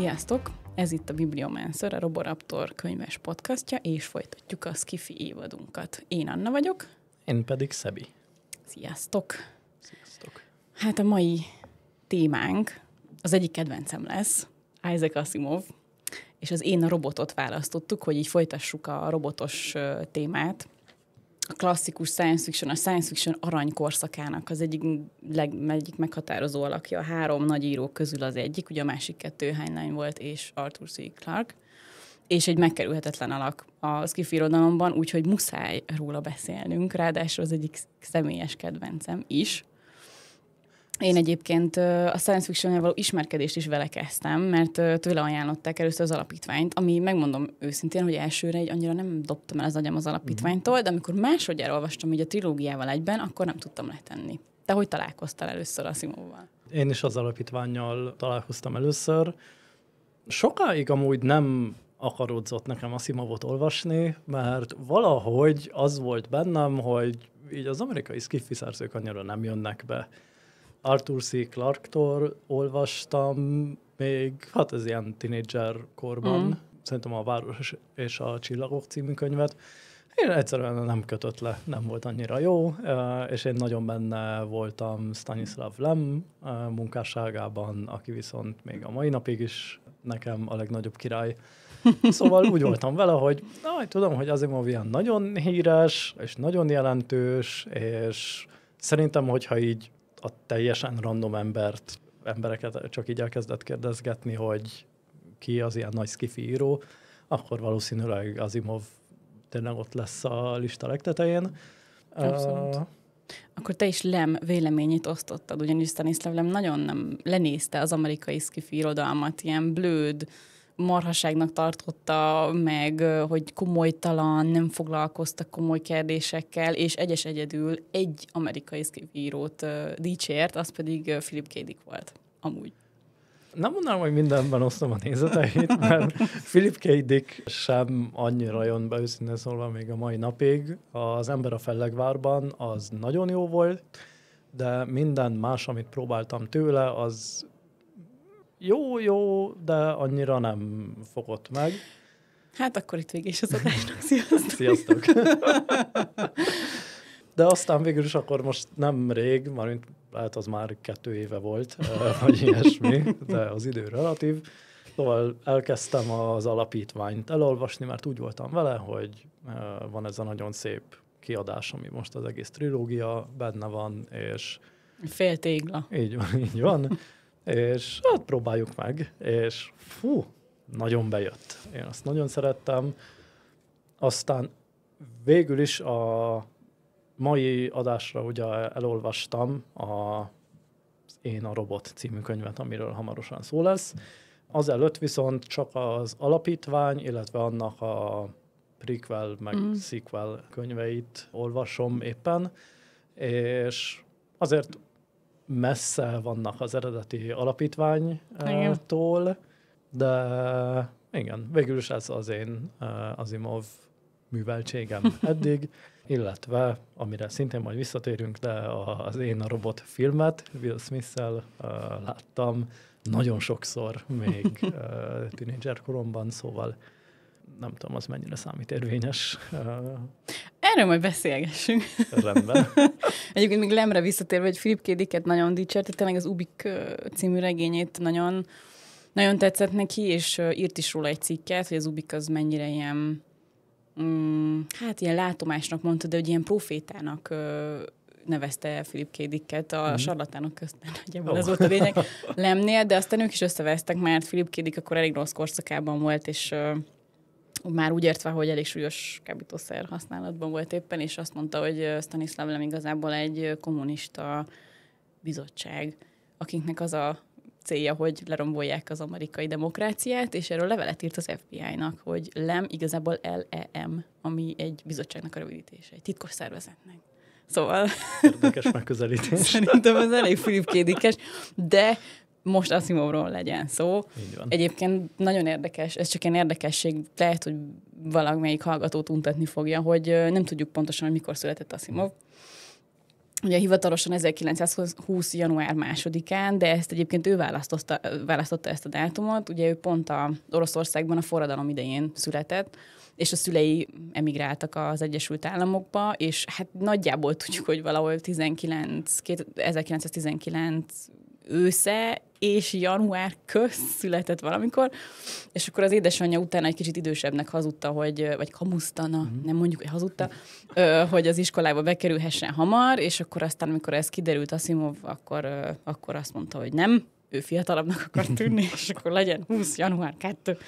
Sziasztok! Ez itt a Bibliomancer, a Roboraptor könyves podcastja, és folytatjuk a Skifi évadunkat. Én Anna vagyok. Én pedig Szebi. Sziasztok! Sziasztok! Hát a mai témánk az egyik kedvencem lesz, Isaac Asimov, és az Én a robotot választottuk, hogy így folytassuk a robotos témát, a klasszikus science fiction, a science fiction aranykorszakának az egyik, leg, egyik meghatározó alakja. A három nagy író közül az egyik, ugye a másik kettő Heinlein volt és Arthur C. Clarke és egy megkerülhetetlen alak a skifirodalomban, úgyhogy muszáj róla beszélnünk, ráadásul az egyik személyes kedvencem is. Én egyébként a science fiction való ismerkedést is vele kezdtem, mert tőle ajánlották először az alapítványt, ami megmondom őszintén, hogy elsőre egy annyira nem dobtam el az agyam az alapítványtól, de amikor másodjára olvastam így a trilógiával egyben, akkor nem tudtam letenni. Te hogy találkoztál először a Simóval? Én is az alapítványjal találkoztam először. Sokáig amúgy nem akarodzott nekem a Simovot olvasni, mert valahogy az volt bennem, hogy így az amerikai skiffi annyira nem jönnek be Arthur C. Clarke-tól olvastam még, hát ez ilyen tínédzser korban, mm. szerintem a Város és a Csillagok című könyvet. Én egyszerűen nem kötött le, nem volt annyira jó, és én nagyon benne voltam Stanislav Lem munkásságában, aki viszont még a mai napig is nekem a legnagyobb király. Szóval úgy voltam vele, hogy na, tudom, hogy Azimov ilyen nagyon híres, és nagyon jelentős, és szerintem, hogyha így a teljesen random embert, embereket csak így elkezdett kérdezgetni, hogy ki az ilyen nagy skifi író, akkor valószínűleg Azimov tényleg ott lesz a lista legtetején. Abszolút. Uh, akkor te is Lem véleményét osztottad, ugyanis Stanislav Lem nagyon nem lenézte az amerikai skifi irodalmat, ilyen blőd, marhaságnak tartotta, meg hogy komolytalan, nem foglalkoztak komoly kérdésekkel, és egyes egyedül egy amerikai írót dicsért, az pedig Philip K. Dick volt, amúgy. Nem mondanám, hogy mindenben osztom a nézeteit, mert Philip K. Dick sem annyira jön be őszintén szólva még a mai napig. Az ember a fellegvárban az nagyon jó volt, de minden más, amit próbáltam tőle, az jó, jó, de annyira nem fogott meg. Hát akkor itt végig is az adásnak. Sziasztok! Sziasztok! De aztán végül is akkor most nem rég, mármint lehet az már kettő éve volt, vagy ilyesmi, de az idő relatív. Szóval elkezdtem az alapítványt elolvasni, mert úgy voltam vele, hogy van ez a nagyon szép kiadás, ami most az egész trilógia benne van, és... Fél tégla. Így van, így van és hát próbáljuk meg, és fú, nagyon bejött. Én azt nagyon szerettem. Aztán végül is a mai adásra ugye elolvastam a Én a robot című könyvet, amiről hamarosan szó lesz. Azelőtt viszont csak az alapítvány, illetve annak a prequel meg mm. sequel könyveit olvasom éppen, és azért messze vannak az eredeti alapítványtól, de igen, végül is ez az én az imov műveltségem eddig, illetve, amire szintén majd visszatérünk, de az én a robot filmet Will Smith-szel láttam nagyon sokszor még tínédzser koromban, szóval nem tudom, az mennyire számít érvényes. Erről majd beszélgessünk. Rendben. Egyébként még Lemre visszatérve, hogy Filip Kédiket nagyon dicsérte, tényleg az Ubik című regényét nagyon, nagyon tetszett neki, és írt is róla egy cikket, hogy az Ubik az mennyire ilyen, mm, hát ilyen látomásnak mondta, de hogy ilyen profétának ö, nevezte Filip Kédiket a mm. sarlatánok közben, nagyjából oh. ez volt a lényeg Lemnél, de aztán ők is összevesztek, mert Filip Kédik akkor elég rossz korszakában volt, és már úgy értve, hogy elég súlyos kábítószer használatban volt éppen, és azt mondta, hogy Stanislav Lem igazából egy kommunista bizottság, akiknek az a célja, hogy lerombolják az amerikai demokráciát, és erről levelet írt az FBI-nak, hogy LEM igazából LEM, ami egy bizottságnak a rövidítése, egy titkos szervezetnek. Szóval... Érdekes megközelítés. Szerintem ez elég Filip de most Asimovról legyen szó. Egyébként nagyon érdekes, ez csak egy érdekesség, lehet, hogy valamelyik hallgatót untatni fogja, hogy nem tudjuk pontosan, hogy mikor született Asimov. Mm. Ugye hivatalosan 1920. január másodikán, de ezt egyébként ő választotta, választotta ezt a dátumot. Ugye ő pont a Oroszországban a forradalom idején született, és a szülei emigráltak az Egyesült Államokba, és hát nagyjából tudjuk, hogy valahol 19, 1919 ősze és január köz született valamikor, és akkor az édesanyja utána egy kicsit idősebbnek hazudta, hogy, vagy kamusztana, mm-hmm. nem mondjuk, hogy hazudta, hogy az iskolába bekerülhessen hamar, és akkor aztán, amikor ez kiderült Asimov, akkor, akkor azt mondta, hogy nem, ő fiatalabbnak akar tűnni, és akkor legyen 20 január 2.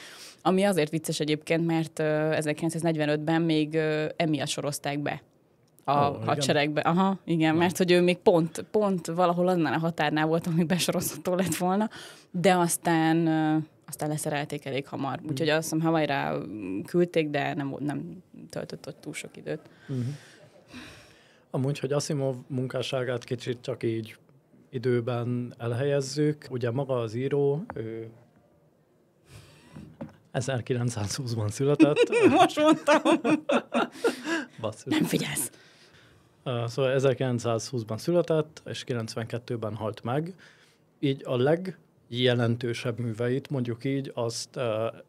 Ami azért vicces egyébként, mert 1945-ben még emiatt sorozták be a oh, hadseregbe. Igen. Aha, igen, mert hogy ő még pont, pont valahol annál a határnál volt, ami besorozható lett volna, de aztán aztán leszerelték elég hamar. Hmm. Úgyhogy azt hiszem Havajra küldték, de nem, nem töltött ott túl sok időt. Uh-huh. Amúgy, hogy Asimov munkásságát kicsit csak így időben elhelyezzük. Ugye maga az író, ő 1920-ban született. Most mondtam. Basszus. Nem figyelsz. Szóval 1920-ban született, és 92-ben halt meg. Így a legjelentősebb műveit, mondjuk így, azt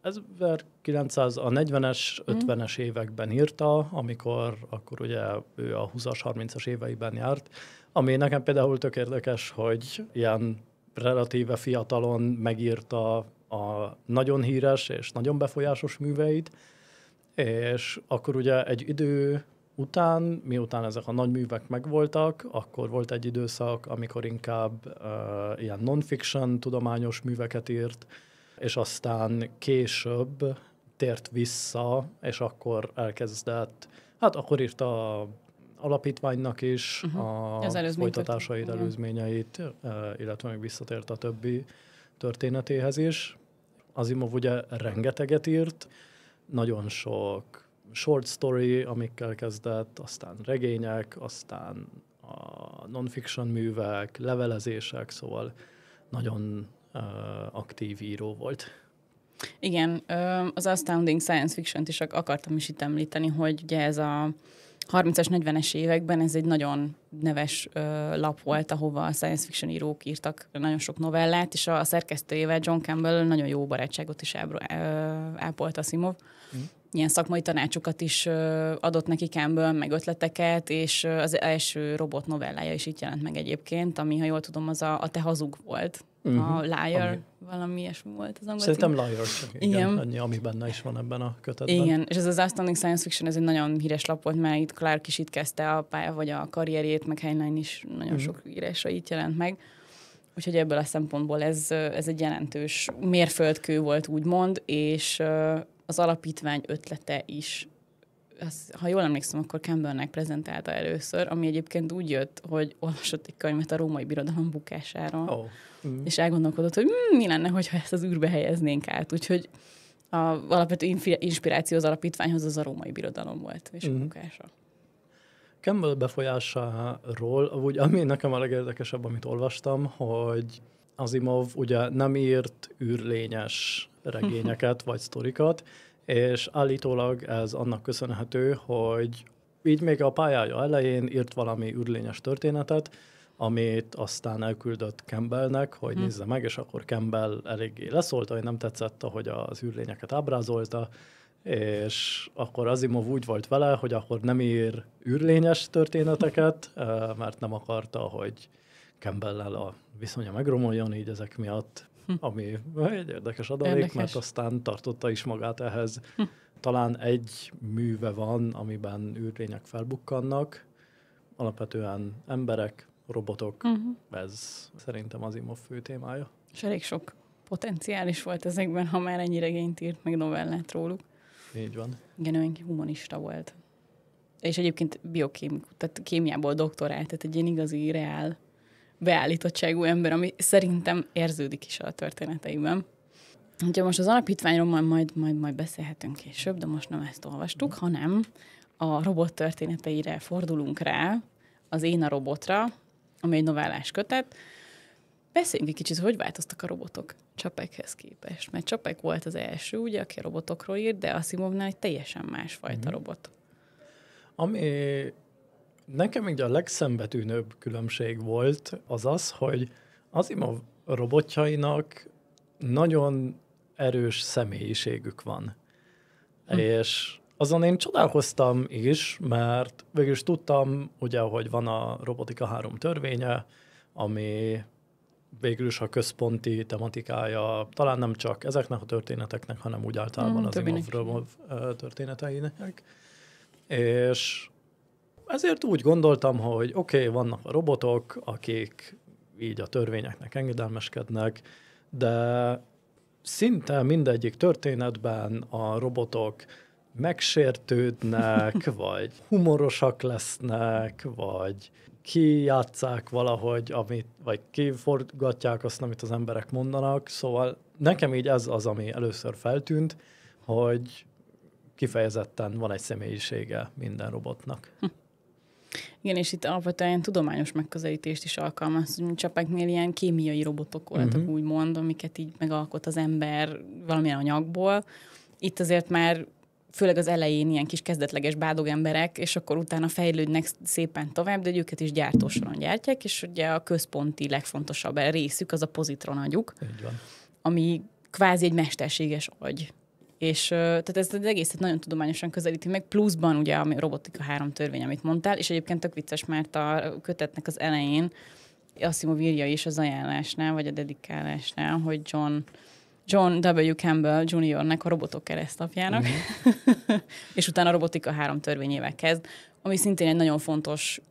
1900, a 40-es, 50-es mm. években írta, amikor akkor ugye ő a 20-as, 30-as éveiben járt, ami nekem például tök érdekes, hogy ilyen relatíve fiatalon megírta a nagyon híres és nagyon befolyásos műveit, és akkor ugye egy idő után, miután ezek a nagy művek megvoltak, akkor volt egy időszak, amikor inkább uh, ilyen non-fiction tudományos műveket írt, és aztán később tért vissza, és akkor elkezdett, hát akkor írt a alapítványnak is uh-huh. a az előzmény folytatásait, történt. előzményeit, illetve még visszatért a többi történetéhez is. Azimov ugye rengeteget írt, nagyon sok short story, amikkel kezdett, aztán regények, aztán a non-fiction művek, levelezések, szóval nagyon uh, aktív író volt. Igen, az Astounding Science Fiction-t is akartam is itt említeni, hogy ugye ez a 30-as, 40-es években ez egy nagyon neves lap volt, ahova a science fiction írók írtak nagyon sok novellát, és a szerkesztőjével John Campbell nagyon jó barátságot is ápolt a Simov. Mm ilyen szakmai tanácsokat is adott neki Campbell, meg ötleteket, és az első robot novellája is itt jelent meg egyébként, ami, ha jól tudom, az a, a Te hazug volt, uh-huh. a mhm. Liar, ami... valami ilyesmi volt az angol Szerintem cím. Liar, csak igen, igen. Annyi, ami benne is van ebben a kötetben. Igen, és ez az Astounding Science Fiction, ez egy nagyon híres lap volt, mert itt Clark is itt kezdte a pálya, vagy a karrierjét, meg Heinlein is nagyon uh-huh. sok írása itt jelent meg. Úgyhogy ebből a szempontból ez, ez egy jelentős mérföldkő volt, úgymond, és az alapítvány ötlete is az, ha jól emlékszem, akkor Campbellnek prezentálta először, ami egyébként úgy jött, hogy olvasott egy könyvet a római birodalom bukásáról, oh. mm. és elgondolkodott, hogy mm, mi lenne, ha ezt az űrbe helyeznénk át. Úgyhogy a alapvető inspiráció az alapítványhoz az a római birodalom volt, és mm. a mhm. bukása. Campbell befolyásáról, úgy, ami nekem a legérdekesebb, amit olvastam, hogy Azimov ugye nem írt űrlényes regényeket vagy sztorikat, és állítólag ez annak köszönhető, hogy így még a pályája elején írt valami űrlényes történetet, amit aztán elküldött Campbellnek, hogy hmm. nézze meg, és akkor Campbell eléggé leszólt, hogy nem tetszett, ahogy az űrlényeket ábrázolta, és akkor Azimov úgy volt vele, hogy akkor nem ír űrlényes történeteket, eh, mert nem akarta, hogy Campbell-el a viszonya megromoljon így ezek miatt, ami egy érdekes adalék, érdekes. mert aztán tartotta is magát ehhez. Hm. Talán egy műve van, amiben űrlények felbukkannak, alapvetően emberek, robotok, uh-huh. ez szerintem az IMO fő témája. És elég sok potenciális volt ezekben, ha már ennyi regényt írt, meg novellát róluk. Így van. Igen, olyan humanista volt. És egyébként biokémikus, tehát kémiából doktorált, tehát egy ilyen igazi, reál beállítottságú ember, ami szerintem érződik is a történeteiben. Ugye most az alapítványról majd, majd, majd, majd beszélhetünk később, de most nem ezt olvastuk, hanem a robot történeteire fordulunk rá, az Én a robotra, ami egy novellás kötet. Beszéljünk egy kicsit, hogy változtak a robotok Csapekhez képest. Mert Csapek volt az első, ugye, aki a robotokról írt, de Simovnál egy teljesen másfajta mm. robot. Ami Nekem így a legszembetűnőbb különbség volt az az, hogy ima robotjainak nagyon erős személyiségük van. Hm. És azon én csodálkoztam is, mert végül is tudtam, ugye, hogy van a robotika három törvénye, ami végül is a központi tematikája talán nem csak ezeknek a történeteknek, hanem úgy általában hmm, az Imov történeteinek. És ezért úgy gondoltam, hogy oké, okay, vannak a robotok, akik így a törvényeknek engedelmeskednek, de szinte mindegyik történetben a robotok megsértődnek, vagy humorosak lesznek, vagy kijátszák valahogy, amit, vagy kiforgatják azt, amit az emberek mondanak. Szóval nekem így ez az, ami először feltűnt, hogy kifejezetten van egy személyisége minden robotnak. Hm. Igen, és itt alapvetően tudományos megközelítést is alkalmaz. Csapáknél ilyen kémiai robotok voltak, uh-huh. úgymond, amiket így megalkot az ember valamilyen anyagból. Itt azért már főleg az elején ilyen kis kezdetleges bádog emberek, és akkor utána fejlődnek szépen tovább, de őket is gyártósoron gyártják, és ugye a központi legfontosabb részük az a pozitron agyuk, ami kvázi egy mesterséges agy és tehát ezt az egészet nagyon tudományosan közelíti meg, pluszban ugye a robotika három törvény, amit mondtál, és egyébként tök vicces, mert a kötetnek az elején Asimov írja is az ajánlásnál, vagy a dedikálásnál, hogy John John W. Campbell Jr.-nek a robotok keresztapjának, mm-hmm. és utána a robotika három törvényével kezd, ami szintén egy nagyon fontos,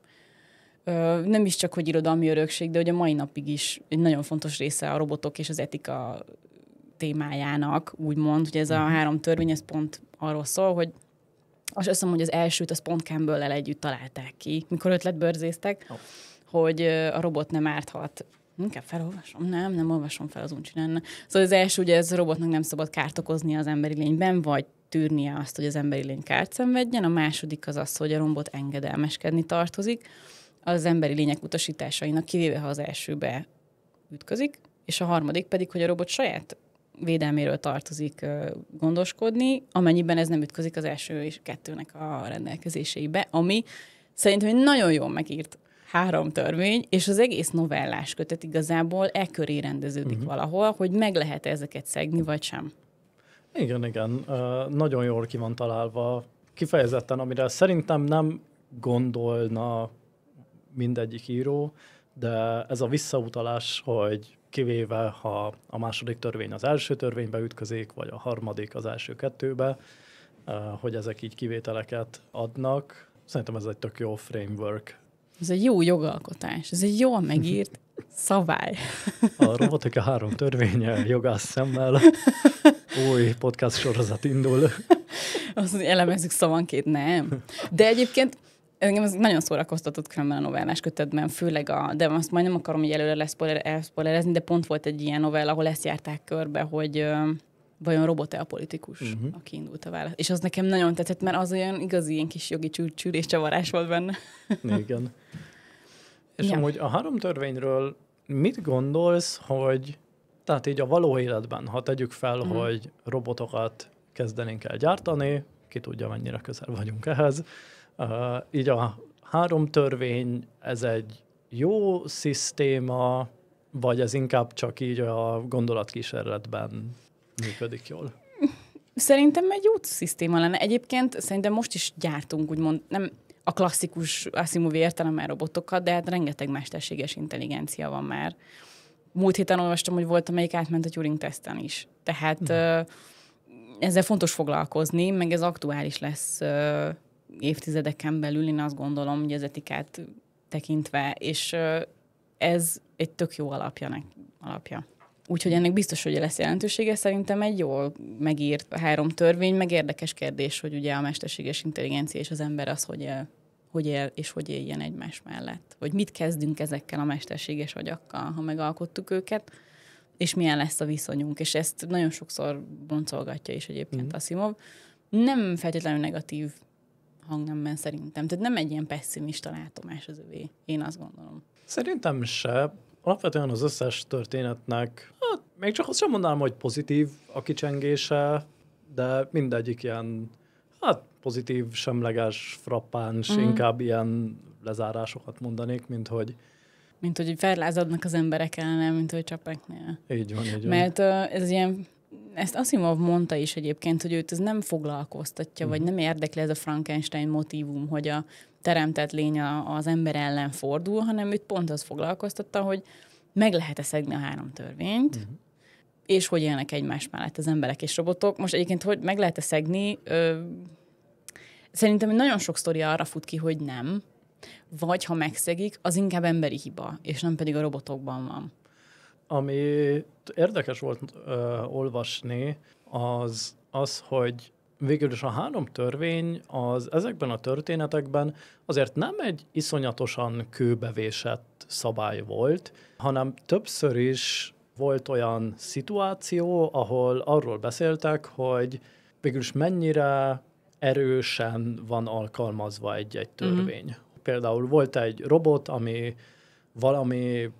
nem is csak, hogy irodalmi örökség, de hogy a mai napig is egy nagyon fontos része a robotok és az etika témájának, úgymond, hogy ez a mhm. három törvény, ez pont arról szól, hogy és azt hiszem, hogy az elsőt az pont Campbell-el együtt találták ki, mikor ötletbörzéztek, oh. hogy a robot nem árthat Inkább felolvasom, nem, nem olvasom fel, uncsi lenne. Szóval az első, ugye ez a robotnak nem szabad kárt okozni az emberi lényben, vagy tűrnie azt, hogy az emberi lény kárt szenvedjen. A második az az, hogy a robot engedelmeskedni tartozik az emberi lények utasításainak, kivéve ha az elsőbe ütközik. És a harmadik pedig, hogy a robot saját védelméről tartozik gondoskodni, amennyiben ez nem ütközik az első és kettőnek a rendelkezéseibe, ami szerintem egy nagyon jól megírt három törvény, és az egész novellás kötet igazából e köré rendeződik uh-huh. valahol, hogy meg lehet ezeket szegni, vagy sem. Igen, igen. Uh, nagyon jól ki van találva. Kifejezetten, amire szerintem nem gondolna mindegyik író, de ez a visszautalás, hogy kivéve ha a második törvény az első törvénybe ütközik, vagy a harmadik az első kettőbe, eh, hogy ezek így kivételeket adnak. Szerintem ez egy tök jó framework. Ez egy jó jogalkotás, ez egy jól megírt szabály. A robotika három törvénye jogász szemmel új podcast sorozat indul. Azt elemezzük szavanként, nem. De egyébként engem az nagyon szórakoztatott különben a novellás kötetben, főleg a, de azt majd nem akarom hogy előre leszpoilerezni, de pont volt egy ilyen novella, ahol ezt járták körbe, hogy ö, vajon robot-e a politikus, uh-huh. aki indult a választ. És az nekem nagyon tetszett, mert az olyan igazi ilyen kis jogi csavarás volt benne. Igen. És ja. amúgy a három törvényről mit gondolsz, hogy tehát így a való életben, ha tegyük fel, uh-huh. hogy robotokat kezdenénk el gyártani, ki tudja, mennyire közel vagyunk ehhez, így a három törvény, ez egy jó szisztéma, vagy ez inkább csak így a gondolatkísérletben működik jól? Szerintem egy jó szisztéma lenne. Egyébként szerintem most is gyártunk, úgymond, nem a klasszikus Asimovi értelemben robotokat, de hát rengeteg mesterséges intelligencia van már. Múlt héten olvastam, hogy volt, amelyik átment a Turing-teszten is. Tehát hmm. ezzel fontos foglalkozni, meg ez aktuális lesz évtizedeken belül én azt gondolom, hogy az etikát tekintve, és ez egy tök jó alapja. Nek, alapja. Úgyhogy ennek biztos, hogy lesz jelentősége. Szerintem egy jól megírt három törvény, meg érdekes kérdés, hogy ugye a mesterséges intelligencia és az ember az, hogy él, hogy él és hogy éljen egymás mellett. Hogy mit kezdünk ezekkel a mesterséges agyakkal, ha megalkottuk őket, és milyen lesz a viszonyunk. És ezt nagyon sokszor boncolgatja is egyébként mm. hmm a Simov. Nem feltétlenül negatív hangnemben szerintem. Tehát nem egy ilyen pessimista látomás az övé, én azt gondolom. Szerintem se. Alapvetően az összes történetnek, hát még csak azt sem mondanám, hogy pozitív a kicsengése, de mindegyik ilyen, hát pozitív, semleges, frappáns, mm. inkább ilyen lezárásokat mondanék, mint hogy mint hogy, felázadnak az emberek ellen, mint hogy csapeknél. Így van, így van. Mert uh, ez ilyen ezt Asimov mondta is egyébként, hogy őt ez nem foglalkoztatja, vagy mhm. nem érdekli ez a Frankenstein motivum, hogy a teremtett lény a, az ember ellen fordul, hanem őt pont az foglalkoztatta, hogy meg lehet-e szegni a három törvényt, uh-huh. és hogy élnek egymás mellett az emberek és robotok. Most egyébként, hogy meg lehet-e szegni, ö, szerintem nagyon sok sztori arra fut ki, hogy nem, vagy ha megszegik, az inkább emberi hiba, és nem pedig a robotokban van. Ami érdekes volt ö, olvasni, az az, hogy végül is a három törvény az ezekben a történetekben azért nem egy iszonyatosan kőbevésett szabály volt, hanem többször is volt olyan szituáció, ahol arról beszéltek, hogy végül is mennyire erősen van alkalmazva egy-egy mhm. törvény. Mm-hmm. Például volt egy robot, ami valami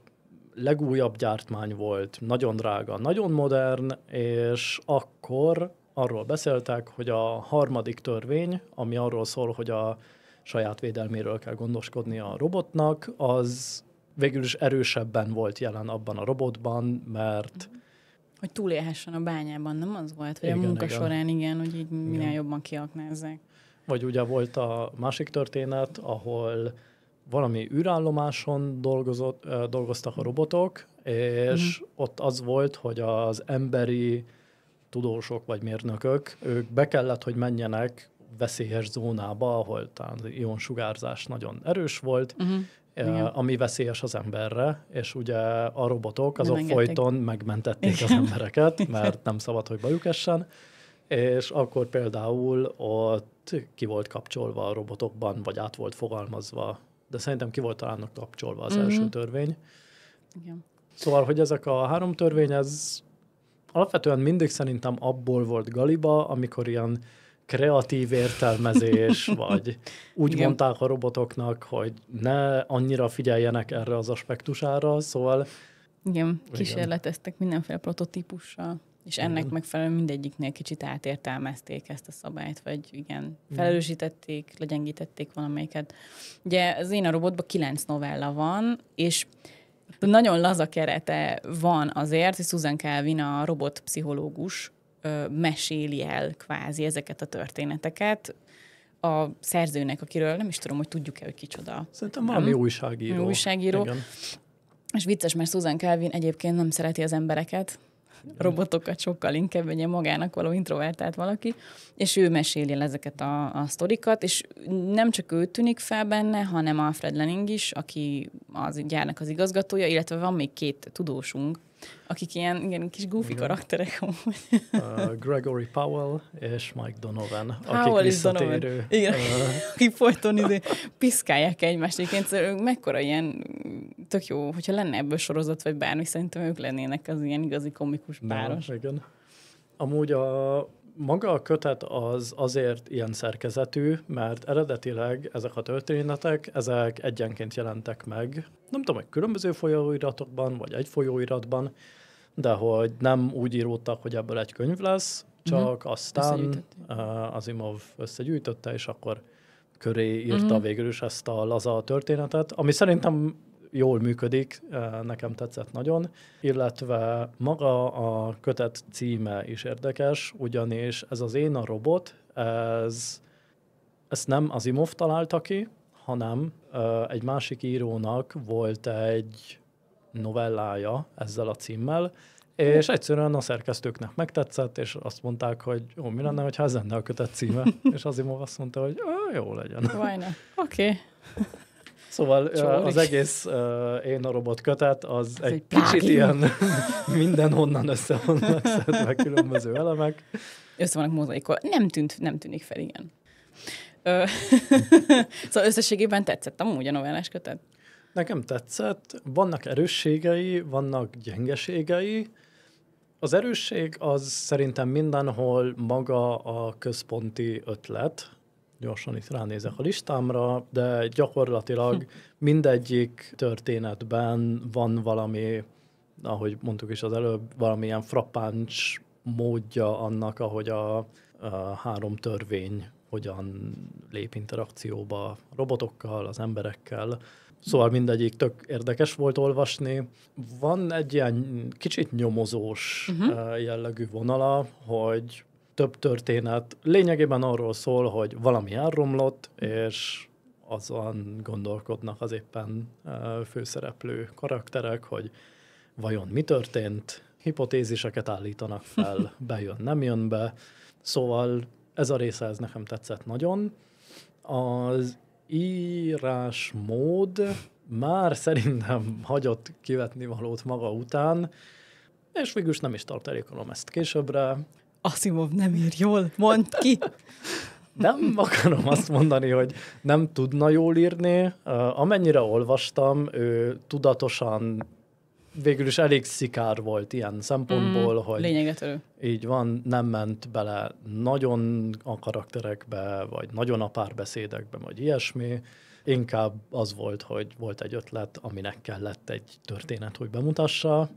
legújabb gyártmány volt, nagyon drága, nagyon modern, és akkor arról beszéltek, hogy a harmadik törvény, ami arról szól, hogy a saját védelméről kell gondoskodni a robotnak, az végül is erősebben volt jelen abban a robotban, mert... Mhm. Hogy túlélhessen a bányában, nem az volt, hogy igen, a munka igen. során igen, hogy így minél igen. jobban kiaknázzák. Vagy ugye volt a másik történet, ahol valami űrállomáson dolgozott, dolgoztak a robotok, és mm-hmm. ott az volt, hogy az emberi tudósok vagy mérnökök, ők be kellett, hogy menjenek veszélyes zónába, ahol talán az ion-sugárzás nagyon erős volt, mm-hmm. eh, ami veszélyes az emberre, és ugye a robotok azok nem folyton megmentették Igen. az embereket, mert nem szabad, hogy bajuk essen, és akkor például ott ki volt kapcsolva a robotokban, vagy át volt fogalmazva de szerintem ki volt talán kapcsolva az mm-hmm. első mhm. törvény. Igen. Szóval, hogy ezek a három törvény, ez alapvetően mindig szerintem abból volt galiba, amikor ilyen kreatív értelmezés, vagy úgy Igen. mondták a robotoknak, hogy ne annyira figyeljenek erre az aspektusára, szóval... Igen, kísérleteztek mindenféle prototípussal. És ennek uh megfelelően mindegyiknél kicsit átértelmezték ezt a szabályt, vagy igen, felelősítették, legyengítették valamelyiket. Ugye az én a robotban kilenc novella van, és nagyon laza kerete van azért, hogy Susan Calvin a robotpszichológus meséli el kvázi ezeket a történeteket a szerzőnek, akiről nem is tudom, hogy tudjuk-e, hogy kicsoda. Szerintem valami nem? újságíró. Újságíró. Igen. És vicces, mert Susan Calvin egyébként nem szereti az embereket, robotokat sokkal inkább egy magának való introvertált valaki, és ő meséli el ezeket a, a sztorikat, és nem csak ő tűnik fel benne, hanem Alfred Lenning is, aki az gyárnak az igazgatója, illetve van még két tudósunk, akik ilyen, igen, kis goofy karakterek Uh, Gregory Powell és Mike Donovan, Powell akik visszatérő. Donovan. Igen, uh... akik folyton izé piszkálják egymást. Egyébként mekkora ilyen, tök jó, hogyha lenne ebből sorozat, vagy bármi, szerintem ők lennének az ilyen igazi komikus páros. Na, igen. Amúgy a maga a kötet az azért ilyen szerkezetű, mert eredetileg ezek a történetek, ezek egyenként jelentek meg, nem tudom, hogy különböző folyóiratokban, vagy egy folyóiratban, de hogy nem úgy íródtak, hogy ebből egy könyv lesz, csak uh-huh. aztán az Imov összegyűjtötte, és akkor köré mhm. írta uh-huh. végül is ezt a laza történetet, ami szerintem jól működik, nekem tetszett nagyon, illetve maga a kötet címe is érdekes, ugyanis ez az Én a robot, ez, ezt nem az Imov találta ki, hanem egy másik írónak volt egy novellája ezzel a címmel, és egyszerűen a szerkesztőknek megtetszett, és azt mondták, hogy jó, mi lenne, ha ez lenne a kötet címe. és Azimov azt mondta, hogy jó legyen. Why Oké. Okay. Szóval Csóri. az egész uh, Én a robot kötet, az az egy, egy kicsit ilyen mindenhonnan összevannak szedve különböző elemek. Össze vannak mozaikol. Nem, tűnt, nem tűnik fel, igen. szóval összességében tetszett amúgy a novellás kötet? Nekem tetszett. Vannak erősségei, vannak gyengeségei. Az erősség az szerintem mindenhol maga a központi ötlet, gyorsan itt ránézek a listámra, de gyakorlatilag hm. mindegyik történetben van valami, ahogy mondtuk is az előbb, valamilyen frappáns módja annak, ahogy a, a három törvény hogyan lép interakcióba a robotokkal, az emberekkel. Szóval mindegyik tök érdekes volt olvasni. Van egy ilyen kicsit nyomozós uh-huh. jellegű vonala, hogy több történet lényegében arról szól, hogy valami elromlott, és azon gondolkodnak az éppen főszereplő karakterek, hogy vajon mi történt, hipotéziseket állítanak fel, bejön, nem jön be. Szóval ez a része, ez nekem tetszett nagyon. Az írásmód már szerintem hagyott kivetni valót maga után, és végülis nem is tartalékolom ezt későbbre. Asimov nem ír jól, mondd ki! Nem akarom azt mondani, hogy nem tudna jól írni. Amennyire olvastam, ő tudatosan végül is elég szikár volt ilyen szempontból, mm, hogy lényegetelő. így van, nem ment bele nagyon a karakterekbe, vagy nagyon a párbeszédekbe, vagy ilyesmi. Inkább az volt, hogy volt egy ötlet, aminek kellett egy történet, hogy bemutassa.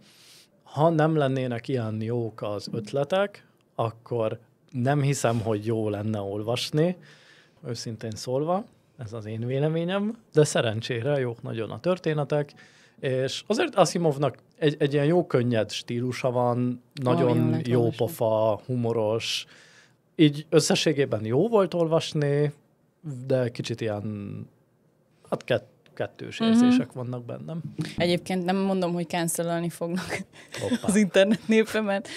Ha nem lennének ilyen jók az ötletek, akkor nem hiszem, hogy jó lenne olvasni, őszintén szólva, ez az én véleményem, de szerencsére jók nagyon a történetek, és azért Asimovnak egy, egy ilyen jó könnyed stílusa van, nagyon oh, jó pofa, humoros, így összességében jó volt olvasni, de kicsit ilyen, hát kett, kettős mhm. érzések uh-huh. vannak bennem. Egyébként nem mondom, hogy cancelolni fognak Hoppá. az internet népemet.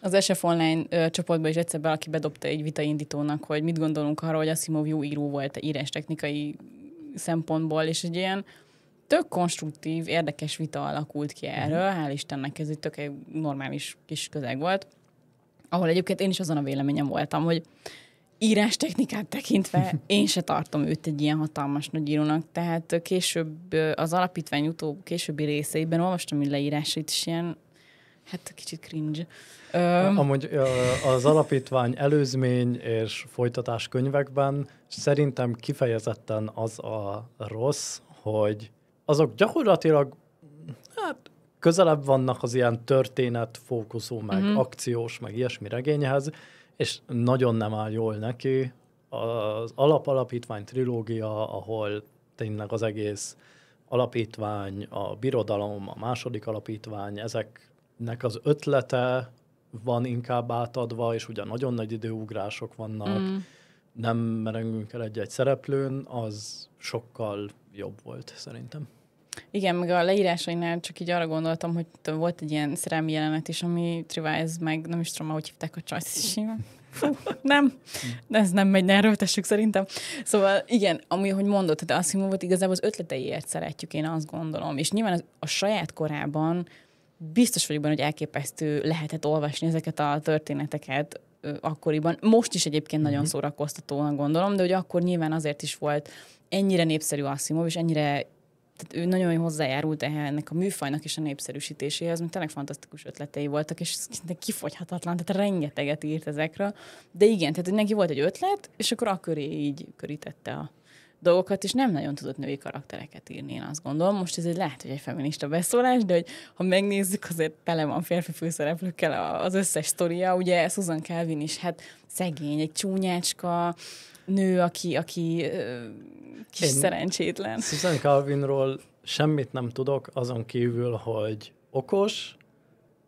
Az SF Online ö, csoportban is egyszer valaki bedobta egy vitaindítónak, hogy mit gondolunk arról, hogy Asimov jó író volt technikai szempontból, és egy ilyen tök konstruktív, érdekes vita alakult ki mhm. erről, uh-huh. hál' Istennek ez egy tök normális kis közeg volt, ahol egyébként én is azon a véleményem voltam, hogy írás technikát tekintve én se tartom őt egy ilyen hatalmas nagy írónak, tehát később az alapítvány utó későbbi részeiben olvastam hogy leírásait, is ilyen Hát kicsit cringe. Um... Amúgy az alapítvány előzmény és folytatás könyvekben szerintem kifejezetten az a rossz, hogy azok gyakorlatilag hát közelebb vannak az ilyen történetfókuszú, meg mm-hmm. akciós, meg ilyesmi regényhez, és nagyon nem áll jól neki. Az alapalapítvány trilógia, ahol tényleg az egész alapítvány, a birodalom, a második alapítvány, ezeknek az ötlete van inkább átadva, és ugye nagyon nagy időugrások vannak, mm. nem merengünk el egy-egy szereplőn, az sokkal jobb volt szerintem. Igen, meg a leírásainál csak így arra gondoltam, hogy volt egy ilyen szerelmi jelenet is, ami triváz meg, nem is tudom, hogy hívták a csajsz is. nem, de ez nem megy, ne erőltessük szerintem. Szóval igen, ami, hogy mondod, tehát hogy igazából az ötleteiért szeretjük, én azt gondolom. És nyilván az, a saját korában biztos vagyok benne, hogy elképesztő lehetett olvasni ezeket a történeteket ö, akkoriban. Most is egyébként mm-hmm. nagyon mhm. szórakoztatónak gondolom, de hogy akkor nyilván azért is volt ennyire népszerű Asimov, és ennyire tehát ő nagyon hozzájárult ennek a műfajnak és a népszerűsítéséhez, mert tényleg fantasztikus ötletei voltak, és kifogyhatatlan, tehát rengeteget írt ezekről. De igen, tehát neki volt egy ötlet, és akkor akkor így körítette a dolgokat, és nem nagyon tudott női karaktereket írni, én azt gondolom. Most ez egy lehet, hogy egy feminista beszólás, de hogy ha megnézzük, azért tele van férfi főszereplőkkel az összes sztoria. Ugye Susan Calvin is, hát szegény, egy csúnyácska, nő, aki, aki kis Én szerencsétlen. Susan Calvinról semmit nem tudok, azon kívül, hogy okos,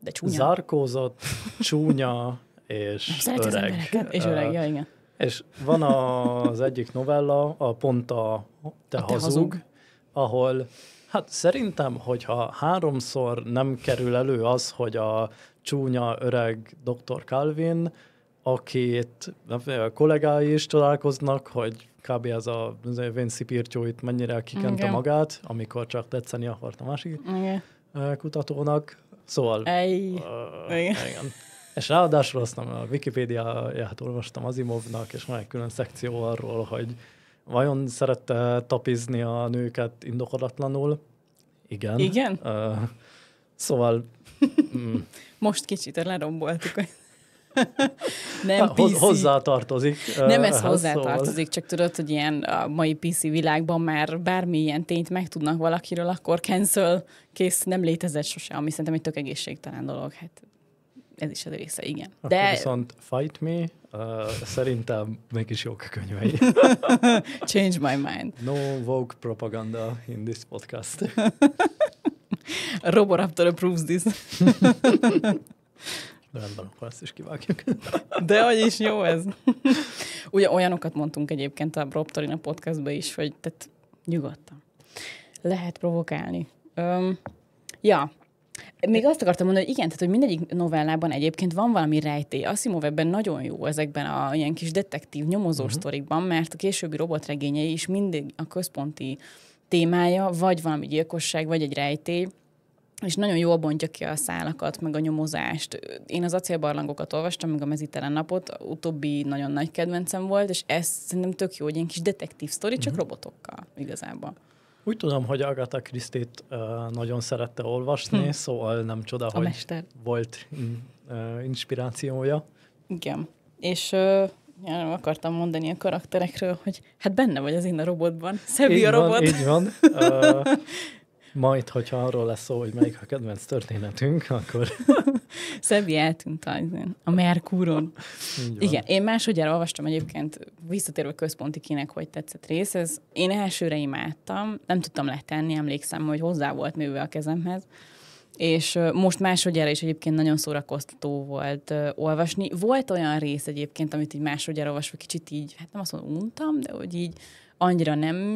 de csúnya. zárkózott, csúnya és nem öreg. És öreg, ja, igen. És van az egyik novella, a pont a Te, a hazug, te hazug, ahol hát szerintem, hogyha háromszor nem kerül elő az, hogy a csúnya öreg Dr. Calvin akit a kollégái is találkoznak, hogy kb. ez a Vinci Pirtyó itt mennyire kikente Igen. magát, amikor csak tetszeni akart a másik Igen. kutatónak. Szóval... Ej. Uh, Igen. Igen. És ráadásul azt nem, a Wikipédiáját olvastam Azimovnak, és van egy külön szekció arról, hogy vajon szerette tapizni a nőket indokolatlanul. Igen. Igen? Uh, szóval... Mm. Most kicsit leromboltuk nem PC. Hozzátartozik. Nem ez eh, hát hozzátartozik, szóval. csak tudod, hogy ilyen a mai PC világban már bármilyen tényt megtudnak valakiről, akkor cancel, kész, nem létezett sose, ami szerintem egy tök egészségtelen dolog. Hát ez is az része, igen. Akkor De... viszont Fight Me, uh, szerintem is jók a könyvei. Change my mind. No woke propaganda in this podcast. Roboraptor approves this. Rendben, akkor azt is kivágjuk. De hogy is jó ez. Ugye olyanokat mondtunk egyébként a Robtorina podcastban is, hogy tehát nyugodtan. Lehet provokálni. Öm, ja, még azt akartam mondani, hogy igen, tehát hogy mindegyik novellában egyébként van valami rejtély. Asimov ebben nagyon jó ezekben a ilyen kis detektív nyomozó uh-huh. sztorikban, mert a későbbi robotregényei is mindig a központi témája, vagy valami gyilkosság, vagy egy rejtély, és nagyon jól bontja ki a szálakat, meg a nyomozást. Én az acélbarlangokat olvastam, meg a mezítelen napot, a utóbbi nagyon nagy kedvencem volt, és ez szerintem tök jó, hogy ilyen kis detektív sztori, csak uh-huh. robotokkal igazából. Úgy tudom, hogy Agatha Christie-t uh, nagyon szerette olvasni, hm. szóval nem csoda, a hogy mester. volt in, uh, inspirációja. Igen, és uh, nem akartam mondani a karakterekről, hogy hát benne vagy az én a robotban. Szebi a robot. Van, így van. Uh, Majd, hogyha arról lesz szó, hogy melyik a kedvenc történetünk, akkor... Szebbi eltűnt a Merkúron. Igen, én máshogy olvastam egyébként visszatérve központi kinek, hogy tetszett rész. Ez, én elsőre imádtam, nem tudtam letenni, emlékszem, hogy hozzá volt nőve a kezemhez és most másodjára is egyébként nagyon szórakoztató volt olvasni. Volt olyan rész egyébként, amit így másodjára olvasva kicsit így, hát nem azt mondom, untam, de hogy így annyira nem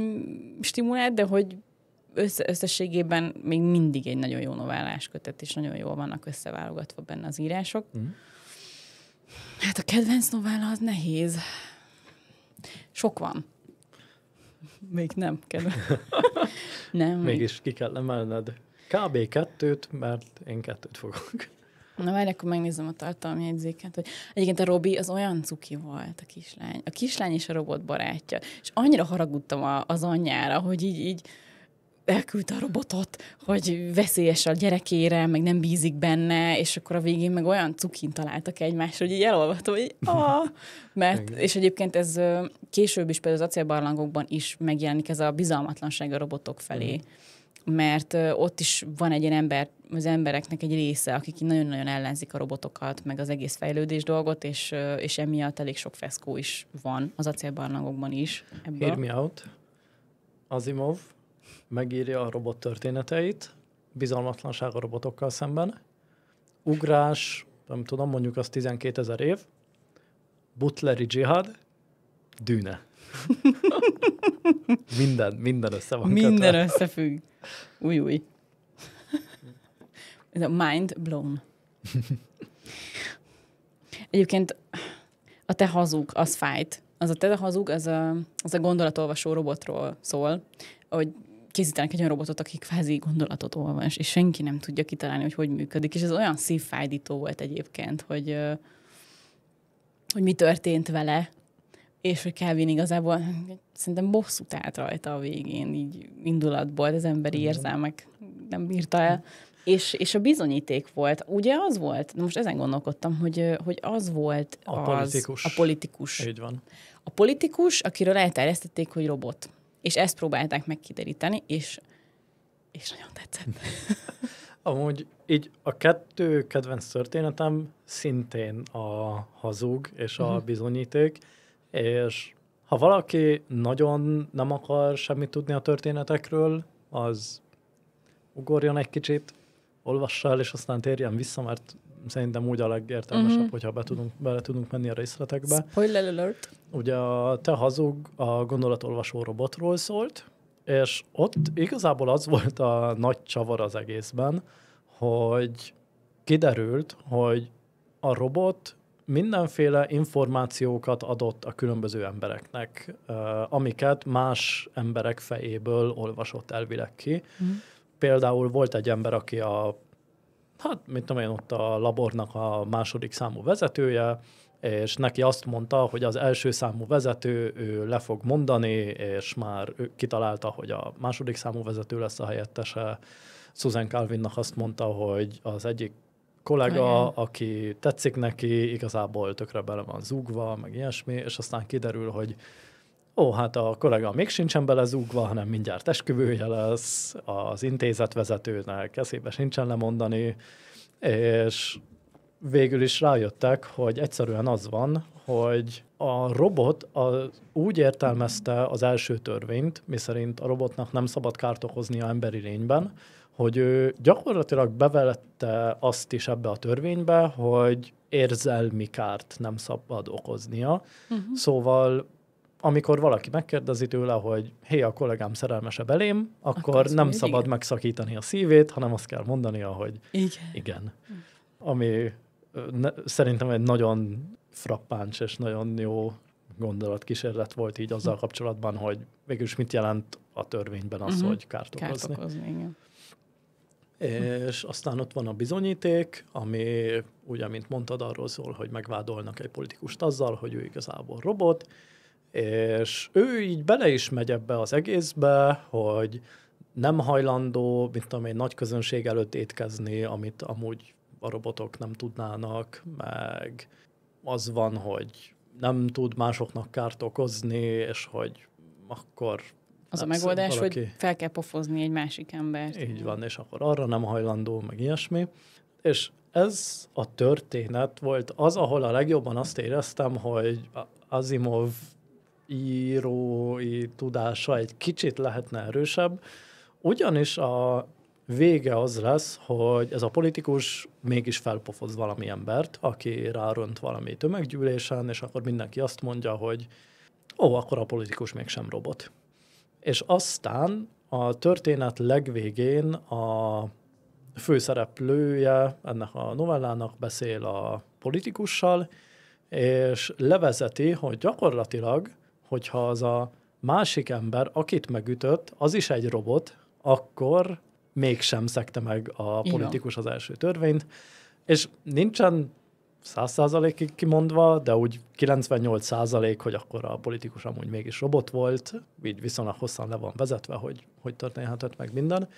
stimulált, de hogy össze, összességében még mindig egy nagyon jó novellás kötet, és nagyon jól vannak összeválogatva benne az írások. Mm. Hát a kedvenc novella az nehéz. Sok van. Még nem kedvenc. nem. Mégis ki kell emelned. Kb. kettőt, mert én kettőt fogok. Na várj, akkor megnézem a jegyzéket. Hogy egyébként a Robi az olyan cuki volt, a kislány. A kislány és a robot barátja. És annyira haragudtam a, az anyjára, hogy így, így elküldte a robotot, hogy veszélyes a gyerekére, meg nem bízik benne, és akkor a végén meg olyan cukin találtak egymásra, hogy így elolvatom, hogy ah, mert, és egyébként ez később is például az acélbarlangokban is megjelenik ez a bizalmatlanság a robotok felé, mhm. mert ott is van egy ilyen ember, az embereknek egy része, akik nagyon-nagyon ellenzik a robotokat, meg az egész fejlődés dolgot, és, és emiatt elég sok feszkó is van az acélbarlangokban is. Ebből. Hear me out. Azimov, megírja a robot történeteit, bizalmatlanság a robotokkal szemben, ugrás, nem tudom, mondjuk az 12 ezer év, butleri dzsihad, dűne. minden, minden össze van Minden kötve. összefügg. Új, új. Ez a mind blown. Egyébként a te hazug, az fájt. Az a te hazug, az a, az a gondolatolvasó robotról szól, hogy készítenek egy olyan robotot, aki kvázi gondolatot olvas, és senki nem tudja kitalálni, hogy hogy működik. És ez olyan szívfájdító volt egyébként, hogy, hogy mi történt vele, és hogy Calvin igazából szerintem bosszút állt rajta a végén, így indulatból, az emberi Igen. érzelmek nem bírta el. És, és a bizonyíték volt, ugye az volt, na most ezen gondolkodtam, hogy, hogy az volt a az, politikus. A politikus. Így van. A politikus, akiről elterjesztették, hogy robot. És ezt próbálták megkideríteni és, és nagyon tetszett. Amúgy így a kettő kedvenc történetem szintén a hazug és a uh-huh. bizonyíték, és ha valaki nagyon nem akar semmit tudni a történetekről, az ugorjon egy kicsit, olvassa el, és aztán térjen vissza, mert szerintem úgy a legértelmesebb, uh-huh. hogyha be tudunk, bele tudunk menni a részletekbe. Spoiler alert! Ugye a Te hazug a gondolatolvasó robotról szólt, és ott igazából az volt a nagy csavar az egészben, hogy kiderült, hogy a robot mindenféle információkat adott a különböző embereknek, amiket más emberek fejéből olvasott elvileg ki. Uh-huh. Például volt egy ember, aki a hát mint tudom én, ott a labornak a második számú vezetője, és neki azt mondta, hogy az első számú vezető ő le fog mondani, és már ő kitalálta, hogy a második számú vezető lesz a helyettese. Susan Calvinnak azt mondta, hogy az egyik kollega, Olyan. aki tetszik neki, igazából tökre bele van zúgva, meg ilyesmi, és aztán kiderül, hogy ó, hát a kollega még sincsen belezúgva, hanem mindjárt esküvője lesz, az intézetvezetőnek kezébe sincsen lemondani, és végül is rájöttek, hogy egyszerűen az van, hogy a robot a, úgy értelmezte az első törvényt, miszerint a robotnak nem szabad kárt okoznia emberi lényben, hogy ő gyakorlatilag bevelette azt is ebbe a törvénybe, hogy érzelmi kárt nem szabad okoznia. Uh-huh. Szóval amikor valaki megkérdezi tőle, hogy hé, a kollégám szerelmese belém, akkor, akkor nem szabad igen. megszakítani a szívét, hanem azt kell mondania, hogy igen. igen. Hm. Ami ne, szerintem egy nagyon frappáns és nagyon jó gondolatkísérlet volt így azzal hm. kapcsolatban, hogy végülis mit jelent a törvényben az, uh-huh. hogy kárt okozni. Kárt okozni igen. Hm. És aztán ott van a bizonyíték, ami ugye, mint mondtad, arról szól, hogy megvádolnak egy politikust azzal, hogy ő igazából robot, és ő így bele is megy ebbe az egészbe, hogy nem hajlandó, mint tudom én, nagy közönség előtt étkezni, amit amúgy a robotok nem tudnának, meg az van, hogy nem tud másoknak kárt okozni, és hogy akkor... Az a megoldás, valaki... hogy fel kell pofozni egy másik embert. Így van, és akkor arra nem hajlandó, meg ilyesmi. És ez a történet volt az, ahol a legjobban azt éreztem, hogy Azimov írói tudása egy kicsit lehetne erősebb, ugyanis a vége az lesz, hogy ez a politikus mégis felpofoz valami embert, aki rárönt valami tömeggyűlésen, és akkor mindenki azt mondja, hogy ó, akkor a politikus mégsem robot. És aztán a történet legvégén a főszereplője ennek a novellának beszél a politikussal, és levezeti, hogy gyakorlatilag hogyha az a másik ember, akit megütött, az is egy robot, akkor mégsem szekte meg a politikus az első törvényt, és nincsen száz százalékig kimondva, de úgy 98 százalék, hogy akkor a politikus amúgy mégis robot volt, így viszonylag hosszan le van vezetve, hogy hogy történhetett meg minden.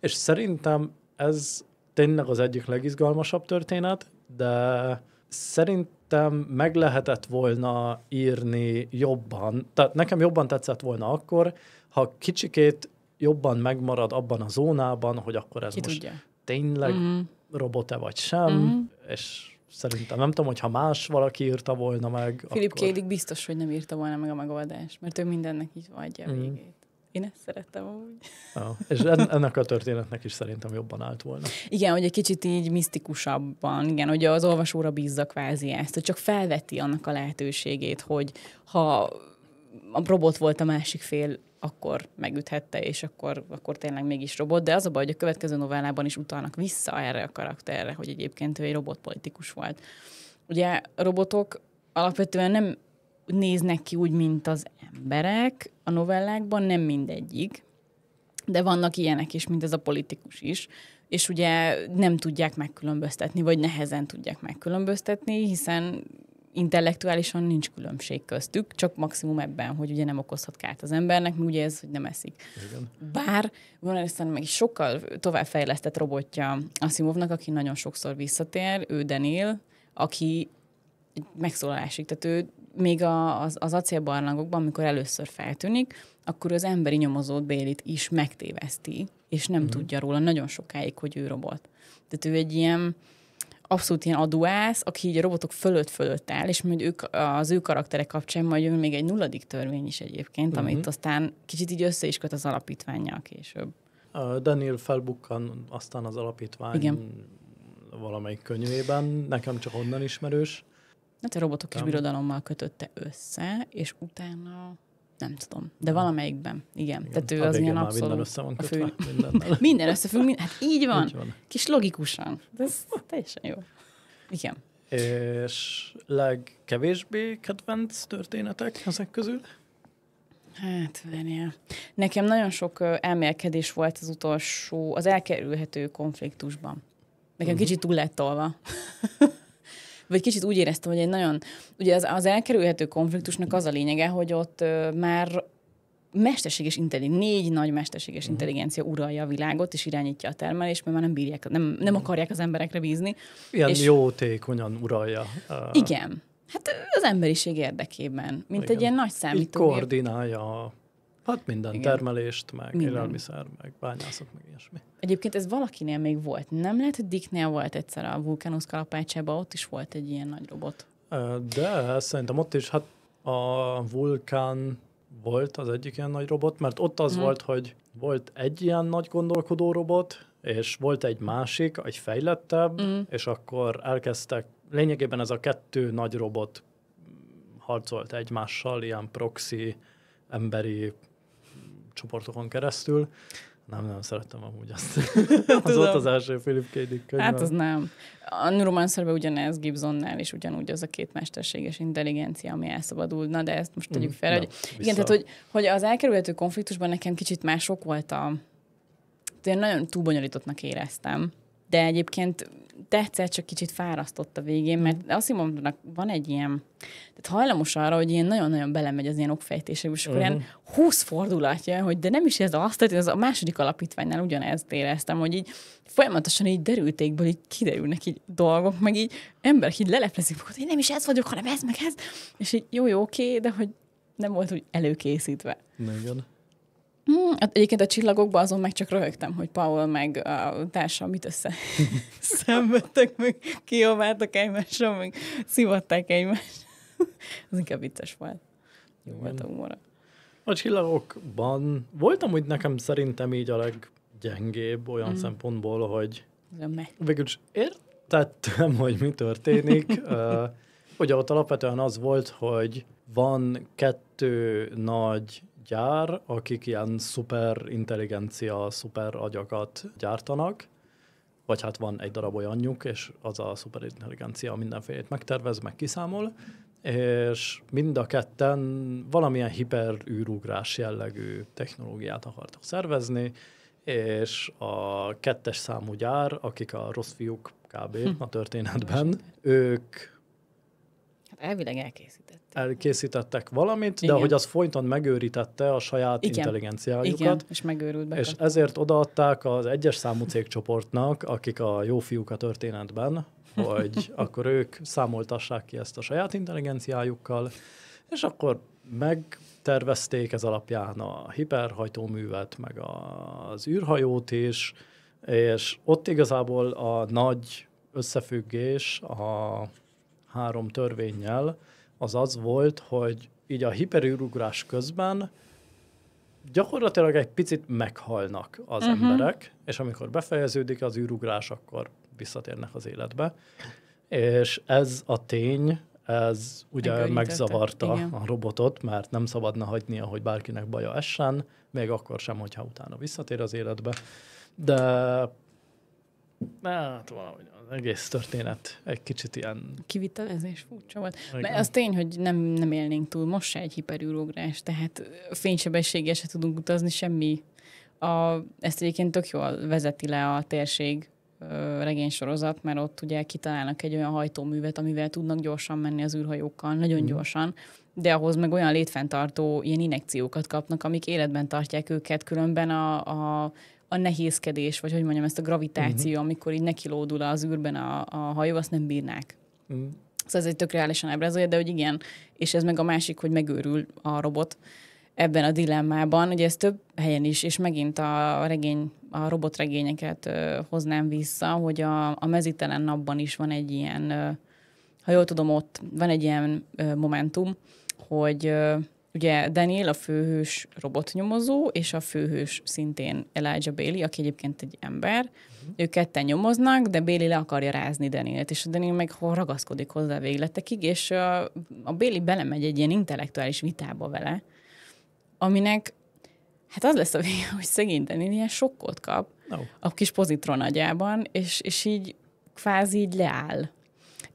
És szerintem ez tényleg az egyik legizgalmasabb történet, de Szerintem meg lehetett volna írni jobban, tehát nekem jobban tetszett volna akkor, ha kicsikét jobban megmarad abban a zónában, hogy akkor ez Ki most tudja. tényleg mm-hmm. robote vagy sem, mm-hmm. és szerintem. Nem tudom, hogy ha más valaki írta volna meg. Filip akkor... Kédik biztos, hogy nem írta volna meg a megoldást, mert ő mindennek így adja mm-hmm. végét. Én ezt szerettem úgy. Ja, és ennek a történetnek is szerintem jobban állt volna. Igen, hogy egy kicsit így misztikusabban, igen, hogy az olvasóra bízza kvázi ezt, hogy csak felveti annak a lehetőségét, hogy ha a robot volt a másik fél, akkor megüthette, és akkor, akkor tényleg mégis robot. De az a baj, hogy a következő novellában is utalnak vissza erre a karakterre, hogy egyébként ő egy robotpolitikus volt. Ugye robotok alapvetően nem néznek ki úgy, mint az emberek a novellákban, nem mindegyik, de vannak ilyenek is, mint ez a politikus is, és ugye nem tudják megkülönböztetni, vagy nehezen tudják megkülönböztetni, hiszen intellektuálisan nincs különbség köztük, csak maximum ebben, hogy ugye nem okozhat kárt az embernek, ugye ez, hogy nem eszik. Igen. Bár van aztán meg sokkal továbbfejlesztett robotja Simovnak, aki nagyon sokszor visszatér, ő Daniel, aki megszólalásig, tehát ő még a, az, az acélbarlangokban, amikor először feltűnik, akkor az emberi nyomozót Bélit is megtéveszti, és nem mm. tudja róla nagyon sokáig, hogy ő robot. Tehát ő egy ilyen abszolút ilyen aduász, aki így a robotok fölött-fölött áll, és majd ők, az ő karakterek kapcsán majd jön még egy nulladik törvény is egyébként, uh-huh. amit mhm. aztán kicsit így össze is köt az alapítványjal később. Uh, Daniel felbukkan aztán az alapítvány Igen. valamelyik könyvében, nekem csak onnan ismerős. Hát a robotok is birodalommal kötötte össze, és utána nem tudom, de valamelyikben, igen. igen. Tehát ő a az ilyen abszolút. Minden össze van kötve, fő... minden, minden összefügg, minden hát így van. így van. Kis logikusan. De ez teljesen jó. Igen. És legkevésbé kedvenc történetek ezek közül? Hát, Daniel. Nekem nagyon sok elmélkedés volt az utolsó, az elkerülhető konfliktusban. Nekem uh-huh. kicsit túl lett tolva. vagy kicsit úgy éreztem, hogy egy nagyon, ugye az, az elkerülhető konfliktusnak az a lényege, hogy ott ö, már mesterséges intelligencia, négy nagy mesterséges mhm. intelligencia uralja a világot, és irányítja a termelést, mert már nem bírják, nem, nem mhm. akarják az emberekre bízni. Ilyen és, jótékonyan uralja. igen. Hát az emberiség érdekében, mint igen. egy ilyen nagy számítógép. Így koordinálja a Hát minden, Igen. termelést, meg minden. élelmiszer, meg bányászat, meg ilyesmi. Egyébként ez valakinél még volt. Nem lehet, hogy Dicknél volt egyszer a vulkánusz kalapácsában, ott is volt egy ilyen nagy robot. De szerintem ott is, hát a vulkán volt az egyik ilyen nagy robot, mert ott az hmm. volt, hogy volt egy ilyen nagy gondolkodó robot, és volt egy másik, egy fejlettebb, hmm. és akkor elkezdtek, lényegében ez a kettő nagy robot harcolt egymással, ilyen proxy emberi csoportokon keresztül. Nem, nem szerettem amúgy azt. az volt az első Philip K. Dick könyvben. Hát az nem. A Neuromancerben ugyanez Gibsonnál, is ugyanúgy az a két mesterséges intelligencia, ami elszabadulna, de ezt most tegyük mm, fel. Mm, hogy, nem, igen, tehát hogy, hogy az elkerülhető konfliktusban nekem kicsit mások volt a... Én nagyon túlbonyolítottnak éreztem, de egyébként tetszett, csak kicsit fárasztott a végén, mert azt mondom, van egy ilyen, tehát hajlamos arra, hogy ilyen nagyon-nagyon belemegy az ilyen okfejtésekbe, és akkor uh-huh. ilyen 20 mhm. fordulatja, hogy de nem is ez azt, tehát az a második alapítványnál ugyanezt éreztem, hogy így folyamatosan így derültékből így kiderülnek így dolgok, meg így emberek így leleplezik magukat, hogy nem is ez vagyok, hanem ez, meg ez, és így jó, jó, oké, de hogy nem volt úgy előkészítve. Nagyon. Hmm, hát egyébként a csillagokban azon meg csak röhögtem, hogy Paul meg a társa mit össze szenvedtek, meg kiabáltak egymásra, meg szivatták egymást. Az inkább vicces volt. Jó volt a humora. A csillagokban voltam hogy nekem szerintem így a leggyengébb olyan mm. szempontból, hogy végül is értettem, hogy mi történik. uh, ugye ott alapvetően az volt, hogy van kettő nagy gyár, akik ilyen szuper intelligencia, szuper agyakat gyártanak, vagy hát van egy darab olyanjuk, és az a szuper intelligencia mindenfélét megtervez, meg kiszámol, és mind a ketten valamilyen űrugrás jellegű technológiát akartak szervezni, és a kettes számú gyár, akik a rossz fiúk kb. Hm. a történetben, ők Elvileg elkészítettek. Elkészítettek valamit, Igen. de hogy az folyton megőrítette a saját Igen. intelligenciájukat. Igen, és megőrült be. És ezért odaadták az egyes számú cégcsoportnak, akik a jó fiúk a történetben, hogy akkor ők számoltassák ki ezt a saját intelligenciájukkal, és akkor megtervezték ez alapján a hiperhajtóművet, meg az űrhajót is, és ott igazából a nagy összefüggés a három törvényel, az az volt, hogy így a hiperürugrás közben gyakorlatilag egy picit meghalnak az uh-huh. emberek, és amikor befejeződik az űrugrás, akkor visszatérnek az életbe. És ez a tény, ez ugye megzavarta Igen. a robotot, mert nem szabadna hagynia, hogy bárkinek baja essen, még akkor sem, hogyha utána visszatér az életbe. De hát valahogy egész történet egy kicsit ilyen... Kivitelezés furcsa volt. Igen. az tény, hogy nem, nem élnénk túl most se egy hiperűrógrás, tehát fénysebességgel se tudunk utazni, semmi. A, ezt egyébként tök jól vezeti le a térség regénysorozat, mert ott ugye kitalálnak egy olyan hajtóművet, amivel tudnak gyorsan menni az űrhajókkal, nagyon mm. gyorsan, de ahhoz meg olyan létfenntartó ilyen inekciókat kapnak, amik életben tartják őket, különben a, a a nehézkedés, vagy hogy mondjam, ezt a gravitáció, uh-huh. amikor így nekilódul az űrben a, a hajó, azt nem bírnák. Uh-huh. Szóval ez egy tök reálisan ábrázolja, de hogy igen, és ez meg a másik, hogy megőrül a robot ebben a dilemmában. Ugye ez több helyen is, és megint a regény, a robotregényeket ö, hoznám vissza, hogy a, a mezitelen napban is van egy ilyen, ö, ha jól tudom, ott van egy ilyen ö, momentum, hogy ö, Ugye Daniel a főhős robotnyomozó, és a főhős szintén Elijah Bailey, aki egyébként egy ember. Uh-huh. Ők ketten nyomoznak, de Bailey le akarja rázni Danielt, és a Daniel meg ragaszkodik hozzá végletekig, és a, a Bailey belemegy egy ilyen intellektuális vitába vele, aminek hát az lesz a vége, hogy szegény Daniel ilyen sokkot kap no. a kis pozitron agyában, és, és így kvázi így leáll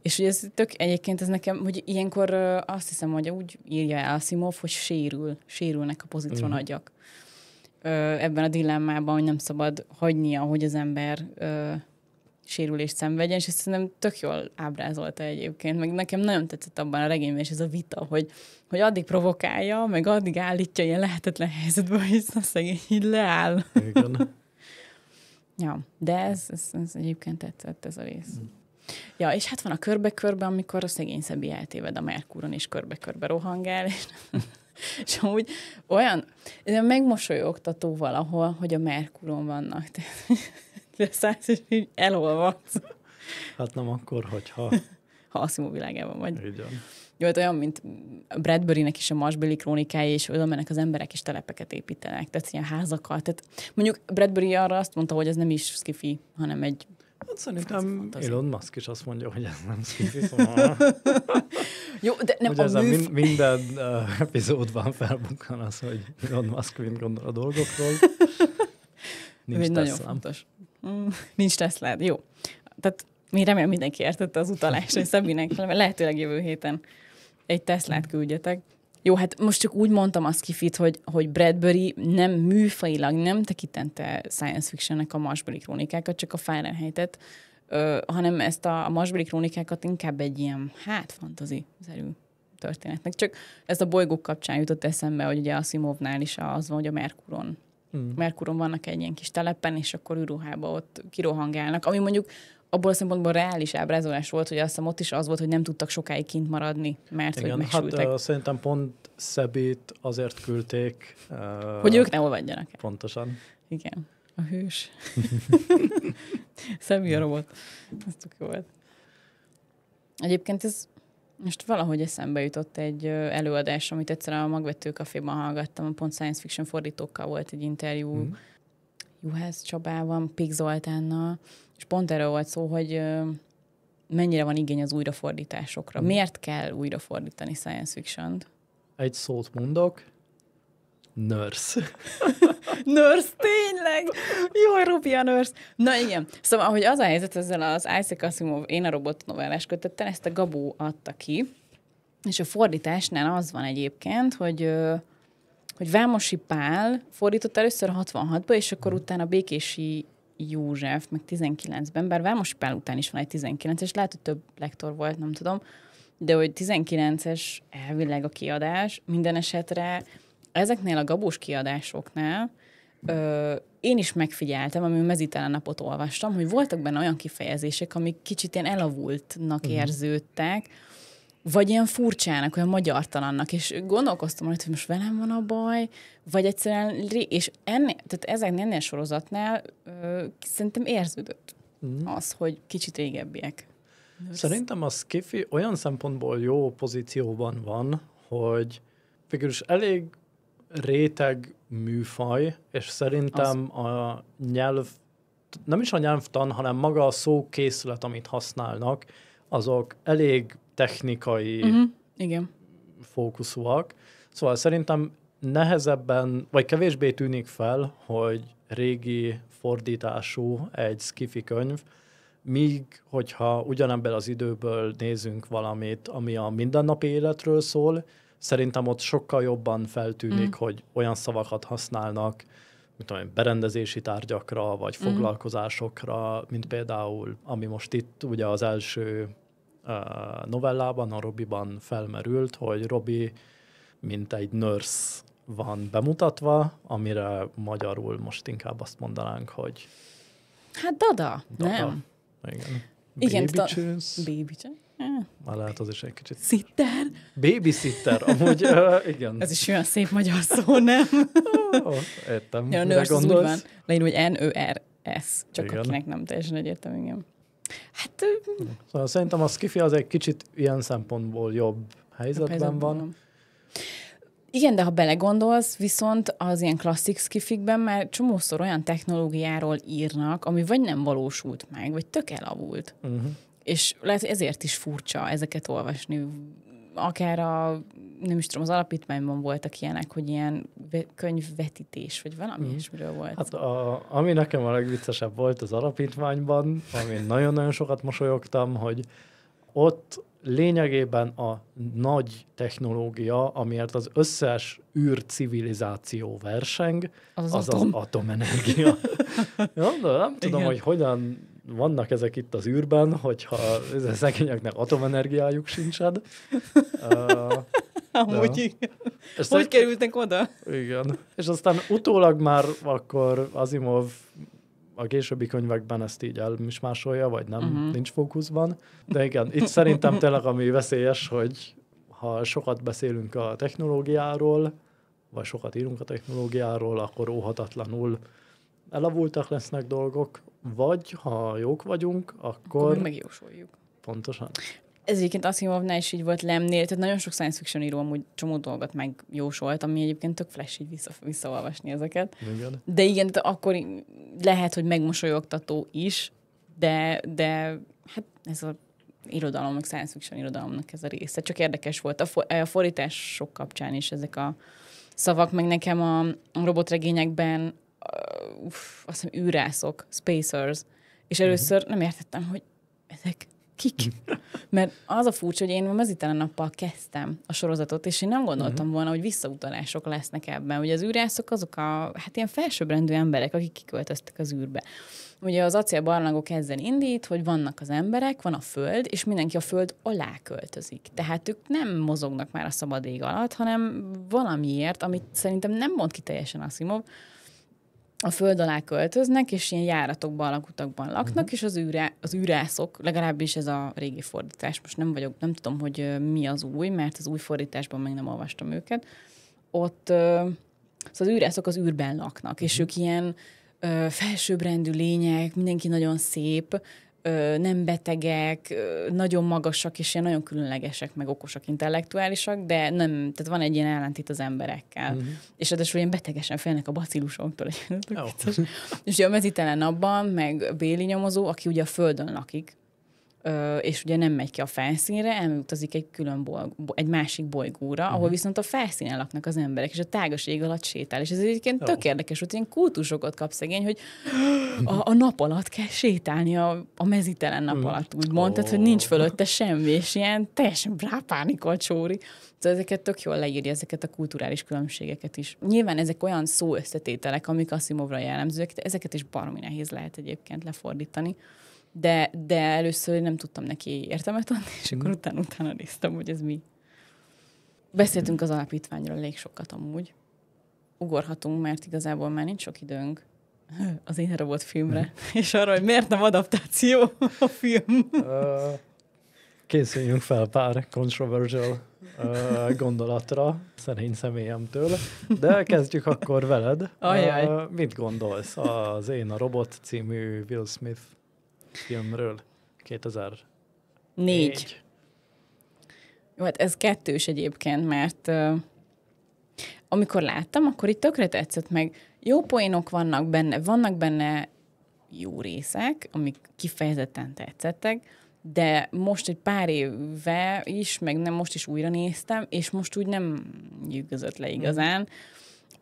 és ugye ez tök egyébként ez nekem, hogy ilyenkor azt hiszem, hogy úgy írja el Asimov, hogy sérül, sérülnek a pozitron Uh-huh. Ebben a dilemmában, hogy nem szabad hagynia, hogy az ember ö, sérülést szenvedjen, és ezt szerintem tök jól ábrázolta egyébként, meg nekem nagyon tetszett abban a regényben, és ez a vita, hogy, hogy addig provokálja, meg addig állítja ilyen lehetetlen helyzetbe, hogy a szegény így leáll. Igen. ja, de ez, ez, ez egyébként tetszett ez a rész. Mm. Ja, és hát van a körbe-körbe, amikor a szegény Szebi eltéved a Merkúron, és körbe-körbe rohangál, és, és úgy olyan megmosolyogtató valahol, hogy a Merkúron vannak. De száz, és így elolvadsz. Hát nem akkor, hogyha... Ha a szimó világában vagy. Igen. Jó, hát olyan, mint Bradbury-nek is a Marsbeli krónikája, és oda mennek az emberek, és telepeket építenek, tehát ilyen házakat. Tehát mondjuk Bradbury arra azt mondta, hogy ez nem is skifi, hanem egy Hát szerintem ez Elon Musk is azt mondja, hogy ez nem szifi, szóval... Jó, de nem Ugye a, műf... a minden uh, epizódban felbukkan az, hogy Elon Musk mind gondol a dolgokról. Nincs Egy nagyon fontos. Mm, nincs Tesla, hát jó. Tehát mi remélem mindenki értette az utalást, hogy Szabinek lehetőleg jövő héten egy Teslát küldjetek, jó, hát most csak úgy mondtam azt kifit, hogy, hogy Bradbury nem műfailag nem tekintette science fictionnek a Marsbury krónikákat, csak a Fahrenheit-et, ö, hanem ezt a, a Marsbury krónikákat inkább egy ilyen, hát, fantazi-szerű történetnek. Csak ez a bolygók kapcsán jutott eszembe, hogy ugye a Simovnál is az van, hogy a Merkuron. Hmm. Merkuron vannak egy ilyen kis telepen, és akkor űrruhába ott kirohangálnak, ami mondjuk abból a szempontból reális ábrázolás volt, hogy azt hiszem ott is az volt, hogy nem tudtak sokáig kint maradni, mert Igen, hogy hát, megsültek. Hát, uh, szerintem pont Szebit azért küldték. Uh, hogy ők ne olvadjanak Pontosan. Igen, a hős. Szemű a robot. Ez tök jó volt. Egyébként ez most valahogy eszembe jutott egy előadás, amit egyszer a Magvető Caféban hallgattam, a pont science fiction fordítókkal volt egy interjú, mm. Juhász Csabával, Pig Zoltánnal, és pont erről volt szó, hogy mennyire van igény az újrafordításokra. Mm. Miért kell újrafordítani science fiction -t? Egy szót mondok, Nurse. nurse, tényleg? Jaj, Rubi a nurse. Na igen, szóval ahogy az a helyzet ezzel az Isaac Asimov Én a robot novellás kötettel, ezt a Gabó adta ki, és a fordításnál az van egyébként, hogy hogy Vámosi Pál fordított először 66-ba, és akkor mm. utána Békési József, meg 19-ben, bár Vámos Pál után is van egy 19-es, lehet, hogy több lektor volt, nem tudom, de hogy 19-es elvileg a kiadás, minden esetre ezeknél a gabus kiadásoknál ö, én is megfigyeltem, ami mezitelen napot olvastam, hogy voltak benne olyan kifejezések, amik kicsit ilyen elavultnak uh-huh. érződtek, vagy ilyen furcsának, olyan magyartalannak, és gondolkoztam hogy most velem van a baj, vagy egyszerűen, és ennél, tehát ezek ennél sorozatnál ö, szerintem érződött mm. az, hogy kicsit régebbiek. Szerintem a Skiffy olyan szempontból jó pozícióban van, hogy végül is elég réteg műfaj, és szerintem az. a nyelv, nem is a nyelvtan, hanem maga a szókészület, amit használnak, azok elég technikai uh-huh. Igen. fókuszúak. Szóval szerintem nehezebben, vagy kevésbé tűnik fel, hogy régi fordítású egy skifi könyv, míg hogyha ugyanebben az időből nézünk valamit, ami a mindennapi életről szól, szerintem ott sokkal jobban feltűnik, mm. hogy olyan szavakat használnak, mint olyan berendezési tárgyakra, vagy mhm. foglalkozásokra, mm. mint például, ami most itt ugye az első novellában, a Robiban felmerült, hogy Robi mint egy nurse van bemutatva, amire magyarul most inkább azt mondanánk, hogy... Hát dada, dada. nem? Igen. Igen, baby chance. Baby Már lehet az is egy kicsit. Sitter? Babysitter, amúgy, uh, igen. Ez is olyan szép magyar szó, nem? oh, értem. Ja, a nurse az úgy van, Leírom, hogy n O r s csak igen. akinek nem teljesen egyértelmű, igen. Hát... Szóval szerintem a skifi az egy kicsit ilyen szempontból jobb helyzetben, helyzetben van. van. Igen, de ha belegondolsz, viszont az ilyen klasszik skifikben már csomószor olyan technológiáról írnak, ami vagy nem valósult meg, vagy tök elavult. Uh-huh. És lehet, ezért is furcsa ezeket olvasni akár a, nem is tudom, az alapítványban voltak ilyenek, hogy ilyen könyvvetítés, vagy valami mm. ismiről volt. Hát a, ami nekem a legviccesebb volt az alapítványban, amin nagyon-nagyon sokat mosolyogtam, hogy ott lényegében a nagy technológia, amiért az összes űrcivilizáció verseng, az az, az, atom. az atomenergia. ja, de nem tudom, Igen. hogy hogyan vannak ezek itt az űrben, hogyha a szegényeknek atomenergiájuk sincsen. Uh, Amúgy de. igen. És Hogy kerültek oda? Igen. És aztán utólag már akkor Azimov a későbbi könyvekben ezt így elmismásolja, vagy nem, uh-huh. nincs fókuszban. De igen, itt szerintem tényleg ami veszélyes, hogy ha sokat beszélünk a technológiáról, vagy sokat írunk a technológiáról, akkor óhatatlanul elavultak lesznek dolgok, vagy ha jók vagyunk, akkor... akkor megjósoljuk. Pontosan. Ez egyébként Asimovnál is így volt Lemnél, tehát nagyon sok science fiction író amúgy csomó dolgot megjósolt, ami egyébként tök flash így vissza, visszaolvasni ezeket. Igen. De igen, de akkor lehet, hogy megmosolyogtató is, de, de hát ez a irodalom, meg science fiction irodalomnak ez a része. Csak érdekes volt a, for, a fordítások kapcsán is ezek a szavak, meg nekem a robotregényekben uh, uff, azt hiszem űrászok, spacers, és először nem értettem, hogy ezek kik. Hm. Mert az a furcsa, hogy én ma mezitelen nappal kezdtem a sorozatot, és én nem gondoltam uh-huh. volna, hogy visszautalások lesznek ebben. Ugye az űrászok azok a, hát ilyen felsőbbrendű emberek, akik kiköltöztek az űrbe. Ugye az acélbarlangok ezzel indít, hogy vannak az emberek, van a föld, és mindenki a föld alá költözik. Tehát ők nem mozognak már a szabad ég alatt, hanem valamiért, amit szerintem nem mond ki teljesen Asimov, a föld alá költöznek, és ilyen járatokban, alakutakban laknak, uh-huh. és az, űre, az űrászok, legalábbis ez a régi fordítás, most nem vagyok, nem tudom, hogy mi az új, mert az új fordításban még nem olvastam őket, ott szóval az űrászok az űrben laknak, uh-huh. és mhm. ők ilyen felsőbbrendű lények, mindenki nagyon szép, ö, nem betegek, ö, nagyon magasak, és ilyen nagyon különlegesek, meg okosak, intellektuálisak, de nem, tehát van egy ilyen ellentét az emberekkel. Mm-hmm. És ráadásul ilyen betegesen félnek a bacillusoktól. Oh. és ugye a mezitelen abban, meg Béli nyomozó, aki ugye a földön lakik, és ugye nem megy ki a felszínre, elutazik egy külön bolg- egy másik bolygóra, uh-huh. ahol mhm. viszont a felszínen laknak az emberek, és a tágas ég alatt sétál. És ez egyébként oh. tök érdekes, hogy ilyen kultusokat kap szegény, hogy a, a nap alatt kell sétálni, a, a mezitelen nap mhm. alatt, úgy oh. tehát, hogy nincs fölötte semmi, és ilyen teljesen rápánikol csóri. Szóval ezeket tök jól leírja, ezeket a kulturális különbségeket is. Nyilván ezek olyan szó összetételek, amik Asimovra jellemzőek, de ezeket is baromi nehéz lehet egyébként lefordítani de, de először nem tudtam neki értelmet adni, és mhm. akkor utána, utána néztem, hogy ez mi. Beszéltünk az alapítványról elég sokat amúgy. Ugorhatunk, mert igazából már nincs sok időnk az én robot filmre, mhm. és arra, hogy miért nem adaptáció a film. Készüljünk fel pár controversial gondolatra, szerint személyemtől, de kezdjük akkor veled. Ajaj. Mit gondolsz az Én a robot című Will Smith filmről 2004. Négy. Jó, hát ez kettős egyébként, mert uh, amikor láttam, akkor itt tökre tetszett meg. Jó poénok vannak benne, vannak benne jó részek, amik kifejezetten tetszettek, de most egy pár éve is, meg nem most is újra néztem, és most úgy nem nyűgözött le hmm. igazán.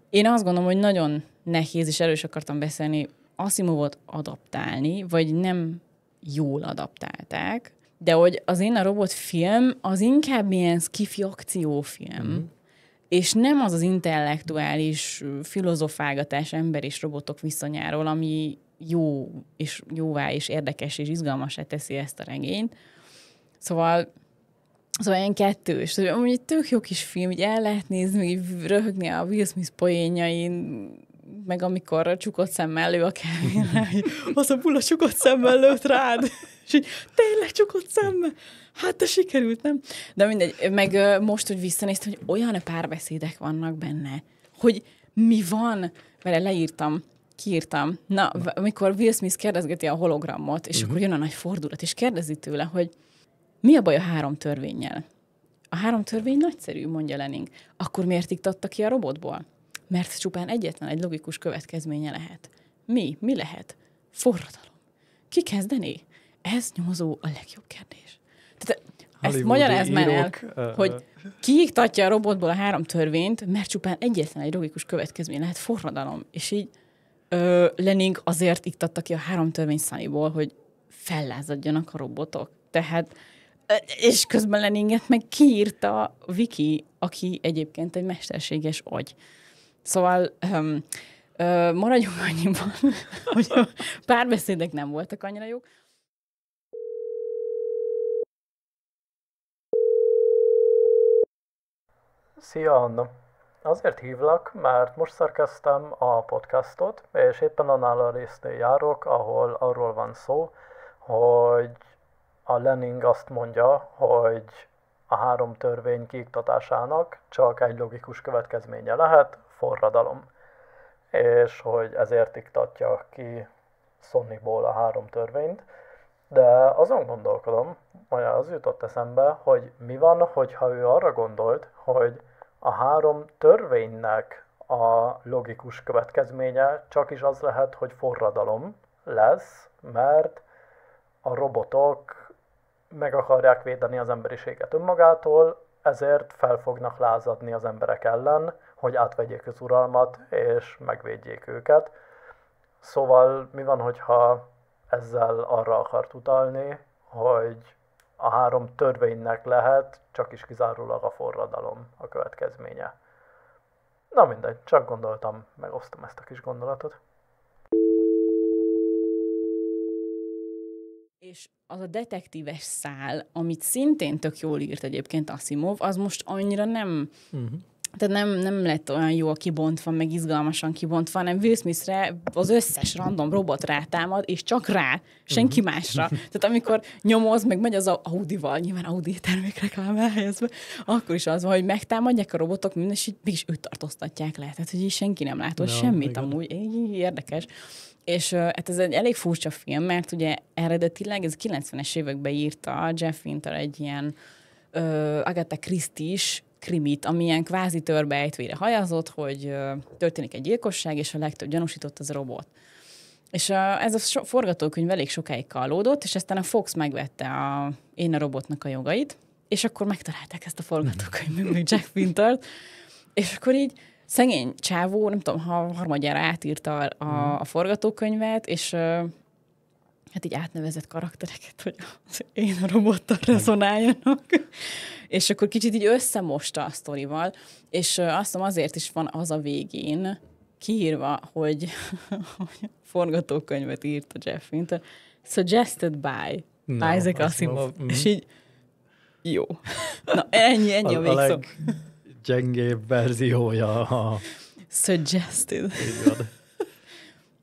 Én azt gondolom, hogy nagyon nehéz, és erős akartam beszélni, Asimovot adaptálni, vagy nem jól adaptálták, de hogy az én a robotfilm az inkább ilyen skifi akciófilm. mm És nem az az intellektuális filozofálgatás ember és robotok viszonyáról, ami jó és jóvá és érdekes és izgalmasá teszi ezt a regényt. Szóval Szóval ilyen kettős. Szóval, amúgy egy tök jó kis film, hogy el lehet nézni, röhögni a Will Smith poénjain, meg amikor csukott szemmel lő a kávére, az a bula csukott szemmel lőtt rád, és így, tényleg csukott szemmel, hát te sikerült, nem? De mindegy, meg most, hogy visszanéztem, hogy olyan párbeszédek vannak benne, hogy mi van, vele leírtam, kiírtam. Na, amikor Will Smith kérdezgeti a hologramot, és uh-huh. akkor jön a nagy fordulat, és kérdezi tőle, hogy mi a baj a három törvényel? A három törvény nagyszerű, mondja Lenin. Akkor miért iktatta ki a robotból? mert csupán egyetlen egy logikus következménye lehet. Mi? Mi lehet? Forradalom. Ki kezdené? Ez nyomozó a legjobb kérdés. Tehát ezt magyarázd már el, hogy kiiktatja a robotból a három törvényt, mert csupán egyetlen egy logikus következmény lehet forradalom. És így ö, Lenink azért iktatta ki a három törvény számiból, hogy fellázadjanak a robotok. Tehát, és közben Leninget meg kiírta Viki, aki egyébként egy mesterséges agy. Szóval öm, ö, maradjunk annyiban, hogy a párbeszédek nem voltak annyira jók. Szia, Anna! Azért hívlak, mert most szerkeztem a podcastot, és éppen annál a résznél járok, ahol arról van szó, hogy a Lenin azt mondja, hogy a három törvény kiiktatásának csak egy logikus következménye lehet, forradalom, és hogy ezért iktatja ki Sonnyból a három törvényt, de azon gondolkodom, vagy az jutott eszembe, hogy mi van, hogyha ő arra gondolt, hogy a három törvénynek a logikus következménye csak is az lehet, hogy forradalom lesz, mert a robotok meg akarják védeni az emberiséget önmagától, ezért fel fognak lázadni az emberek ellen, hogy átvegyék az uralmat, és megvédjék őket. Szóval mi van, hogyha ezzel arra akart utalni, hogy a három törvénynek lehet csak is kizárólag a forradalom a következménye. Na mindegy, csak gondoltam, megosztom ezt a kis gondolatot. És az a detektíves szál, amit szintén tök jól írt egyébként Asimov, az most annyira nem uh-huh tehát nem, nem lett olyan jól kibontva, meg izgalmasan kibontva, hanem Will Smith-re az összes random robot rátámad, és csak rá, senki uh-huh. másra. Tehát amikor nyomoz, meg megy az Audi-val, nyilván Audi termékreklám elhelyezve, akkor is az van, hogy megtámadják a robotok, minden, és így mégis őt tartóztatják le. Tehát, hogy így senki nem látott no, semmit igen. amúgy. Így érdekes. És hát ez egy elég furcsa film, mert ugye eredetileg ez 90-es években írta Jeff Winter egy ilyen Agatha Christie is krimit, amilyen kvázi törbejtvére hajazott, hogy történik egy gyilkosság, és a legtöbb gyanúsított az robot. És a, ez a so, forgatókönyv elég sokáig kallódott, és aztán a Fox megvette a Én a robotnak a jogait, és akkor megtalálták ezt a forgatókönyvet, még Jack Fintart, és akkor így szegény csávó, nem tudom, ha harmadjára átírta a, a, a mm. forgatókönyvet, és hát így átnevezett karaktereket, hogy az én a robottal rezonáljanak. és akkor kicsit így összemosta a sztorival, és azt hiszem azért is van az a végén kiírva, hogy, hogy forgatókönyvet írt a Jeff Winter, suggested by no, Isaac Asimov. Mm. És így jó. Na ennyi, ennyi a, a végszó. A leggyengébb verziója a... Suggested. Így van.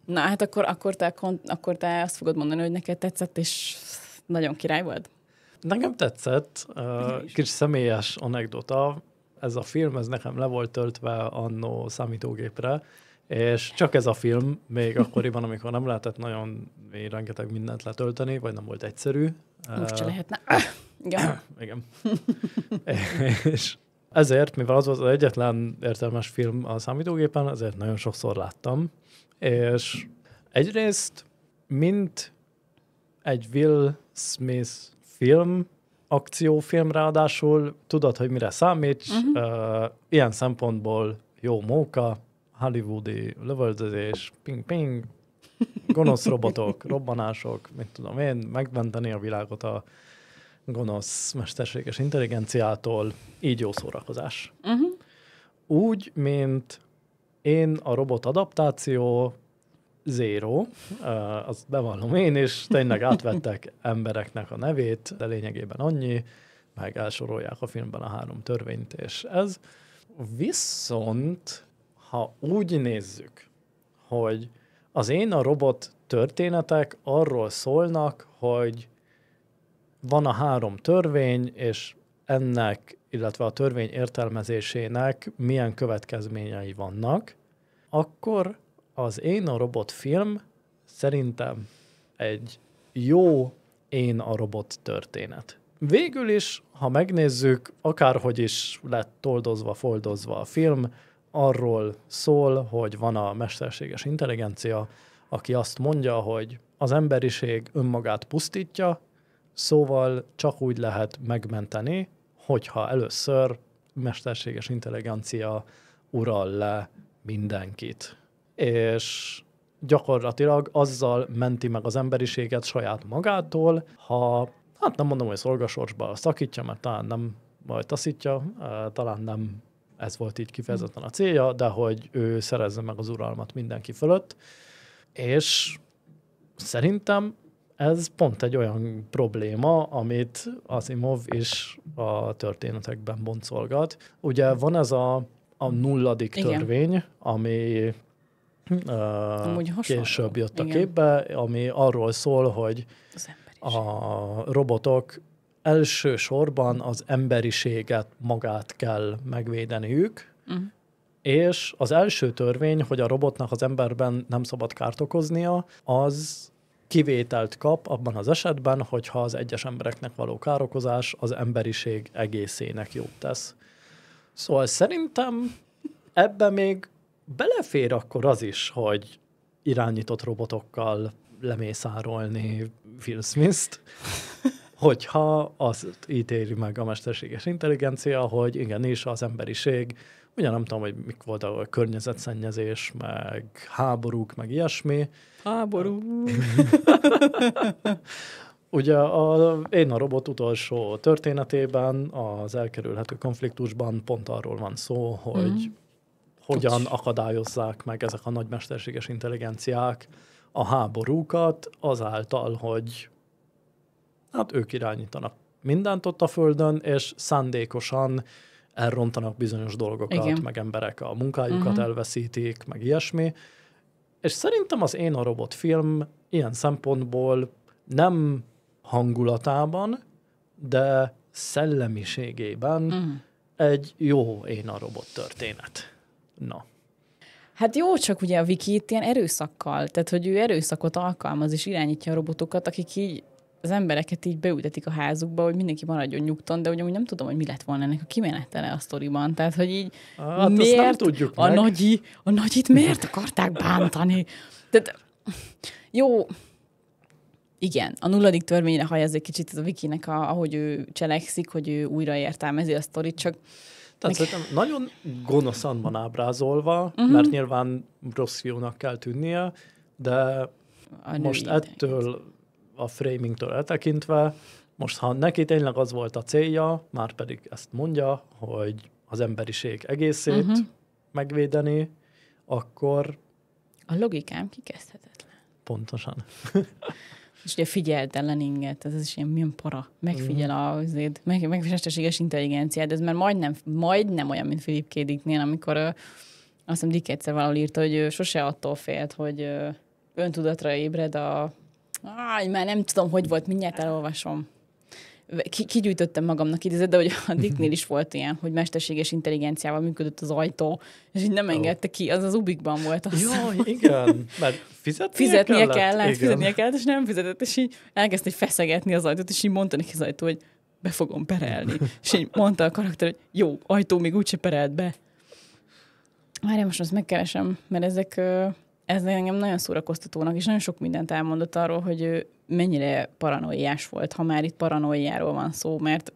Na hát akkor, akkor, te, akkor te azt fogod mondani, hogy neked tetszett, és nagyon király volt? Nekem tetszett. Uh, kis személyes anekdota. Ez a film, ez nekem le volt töltve annó számítógépre, és csak ez a film, még akkoriban, amikor nem lehetett nagyon még rengeteg mindent letölteni, vagy nem volt egyszerű. Most uh, lehetne. Igen. Igen. és ezért, mivel az volt az egyetlen értelmes film a számítógépen, ezért nagyon sokszor láttam. És egyrészt, mint egy Will Smith film, akciófilm ráadásul, tudod, hogy mire számíts, uh-huh. Mhm. uh, ilyen szempontból jó móka, hollywoodi lövöldözés, ping-ping, gonosz robotok, robbanások, mit tudom én, megmenteni a világot a gonosz mesterséges intelligenciától, így jó szórakozás. Uh-huh. Úgy, mint én a robot adaptáció zéro, az bevallom én is, tényleg átvettek embereknek a nevét, de lényegében annyi, meg elsorolják a filmben a három törvényt, és ez. Viszont, ha úgy nézzük, hogy az én a robot történetek arról szólnak, hogy van a három törvény, és ennek, illetve a törvény értelmezésének milyen következményei vannak, akkor az Én a robot film szerintem egy jó Én a robot történet. Végül is, ha megnézzük, akárhogy is lett toldozva, foldozva a film, arról szól, hogy van a mesterséges intelligencia, aki azt mondja, hogy az emberiség önmagát pusztítja, Szóval csak úgy lehet megmenteni, hogyha először mesterséges intelligencia ural le mindenkit. És gyakorlatilag azzal menti meg az emberiséget saját magától, ha, hát nem mondom, hogy szolgasorsba szakítja, mert talán nem majd taszítja, talán nem ez volt így kifejezetten a célja, de hogy ő szerezze meg az uralmat mindenki fölött, és szerintem ez pont egy olyan probléma, amit Asimov is a történetekben boncolgat. Ugye van ez a, a nulladik Igen. ami uh, később jött Igen. a képbe, ami arról szól, hogy a robotok elsősorban az emberiséget magát kell megvédeniük, uh-huh. és az első törvény, hogy a robotnak az emberben nem szabad kárt okoznia, az kivételt kap abban az esetben, hogyha az egyes embereknek való károkozás az emberiség egészének jót tesz. Szóval szerintem ebbe még belefér akkor az is, hogy irányított robotokkal lemészárolni Will smith hogyha azt ítéli meg a mesterséges intelligencia, hogy igenis az emberiség ugye nem tudom, hogy mik volt a környezetszennyezés, meg háborúk, meg ilyesmi. Háború! ugye a, én a robot utolsó történetében, az elkerülhető konfliktusban pont arról van szó, hogy mm. hogyan akadályozzák meg ezek a nagymesterséges intelligenciák a háborúkat azáltal, hogy hát ők irányítanak mindent ott a Földön, és szándékosan elrontanak bizonyos dolgokat, Igen. meg emberek a munkájukat uh-huh. elveszítik, meg ilyesmi. És szerintem az Én a Robot film ilyen szempontból nem hangulatában, de szellemiségében uh-huh. egy jó Én a Robot történet. Na. Hát jó, csak ugye a viki itt ilyen erőszakkal, tehát hogy ő erőszakot alkalmaz és irányítja a robotokat, akik így az embereket így beültetik a házukba, hogy mindenki maradjon nyugton, de ugye nem tudom, hogy mi lett volna ennek a kimenetele a sztoriban. Tehát, hogy így hát miért nem tudjuk a, meg. nagyi, a nagyit miért akarták bántani? Tehát, jó, igen, a nulladik törvényre haj ez egy kicsit az a Vikinek, a, ahogy ő cselekszik, hogy ő újra értelmezi a sztorit, csak tehát szerintem nagyon gonoszan van ábrázolva, uh-huh. mert nyilván rossz fiúnak kell tűnnie, de a most ettől a framingtől eltekintve, most ha neki tényleg az volt a célja, már pedig ezt mondja, hogy az emberiség egészét uh-huh. megvédeni, akkor... A logikám kikezdhetetlen. Pontosan. És ugye figyeltelen inget, ez az is ilyen milyen para. Megfigyel mm. az meg, megfigyeltességes intelligenciát, ez már majdnem, majdnem olyan, mint Filip Kédiknél, amikor ö, azt hiszem Dick egyszer valahol írta, hogy sose attól félt, hogy ö, öntudatra ébred a áj, már nem tudom, hogy volt, mindjárt elolvasom. Ki, kigyűjtöttem magamnak idézet, de hogy a Dicknél is volt ilyen, hogy mesterséges intelligenciával működött az ajtó, és így nem engedte ki, az az Ubikban volt. Azt Jaj, igen, mert fizetnie, fizetnie kellett. kellett igen. Fizetnie kellett, és nem fizetett, és így elkezdte feszegetni az ajtót, és így mondta neki az ajtó, hogy be fogom perelni. és így mondta a karakter, hogy jó, ajtó még úgyse perelt be. Várjál, most azt megkeresem, mert ezek ez engem nagyon szórakoztatónak, és nagyon sok mindent elmondott arról, hogy ő mennyire paranoiás volt, ha már itt paranoiáról van szó, mert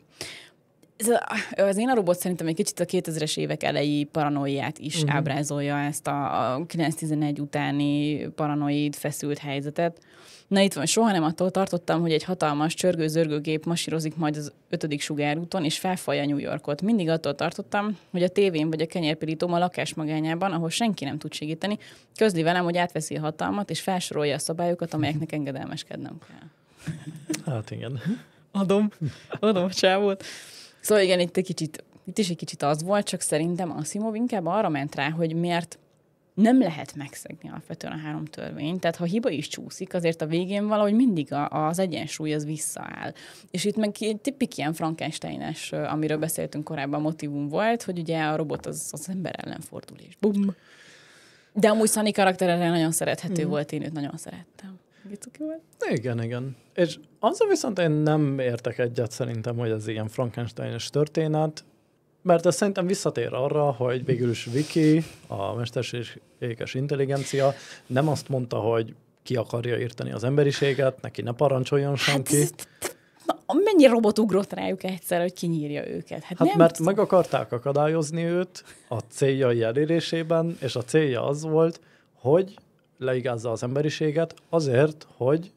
ez a, az én a robot szerintem egy kicsit a 2000-es évek elejé paranoiát is uh-huh. ábrázolja ezt a, a 9-11 utáni paranoid feszült helyzetet. Na itt van, soha nem attól tartottam, hogy egy hatalmas csörgő zörgő gép masírozik majd az ötödik sugárúton, és felfalja New Yorkot. Mindig attól tartottam, hogy a tévén vagy a kenyérpirítóm a lakás magányában, ahol senki nem tud segíteni, közli velem, hogy átveszi a hatalmat, és felsorolja a szabályokat, amelyeknek engedelmeskednem kell. Hát igen. Adom, adom a csávót. Szóval igen, itt egy kicsit, itt is egy kicsit az volt, csak szerintem Simov inkább arra ment rá, hogy miért nem lehet megszegni alapvetően a három törvényt, tehát ha hiba is csúszik, azért a végén valahogy mindig a, az egyensúly az visszaáll. És itt meg tipik ilyen Frankensteines, amiről beszéltünk korábban, motivum volt, hogy ugye a robot az, az ember ellen fordul, és bum. De amúgy Sunny karakterre nagyon szerethető mm. volt, én őt nagyon szerettem. Volt. Igen, igen. És azzal viszont én nem értek egyet szerintem, hogy ez ilyen frankensteines történet, mert ez szerintem visszatér arra, hogy végül is Viki, a mesterséges intelligencia nem azt mondta, hogy ki akarja írteni az emberiséget, neki ne parancsoljon hát senki. Hát, mennyi robot ugrott rájuk egyszer, hogy kinyírja őket? Hát, hát nem mert meg akarták akadályozni őt a céljai elérésében, és a célja az volt, hogy leigázza az emberiséget azért, hogy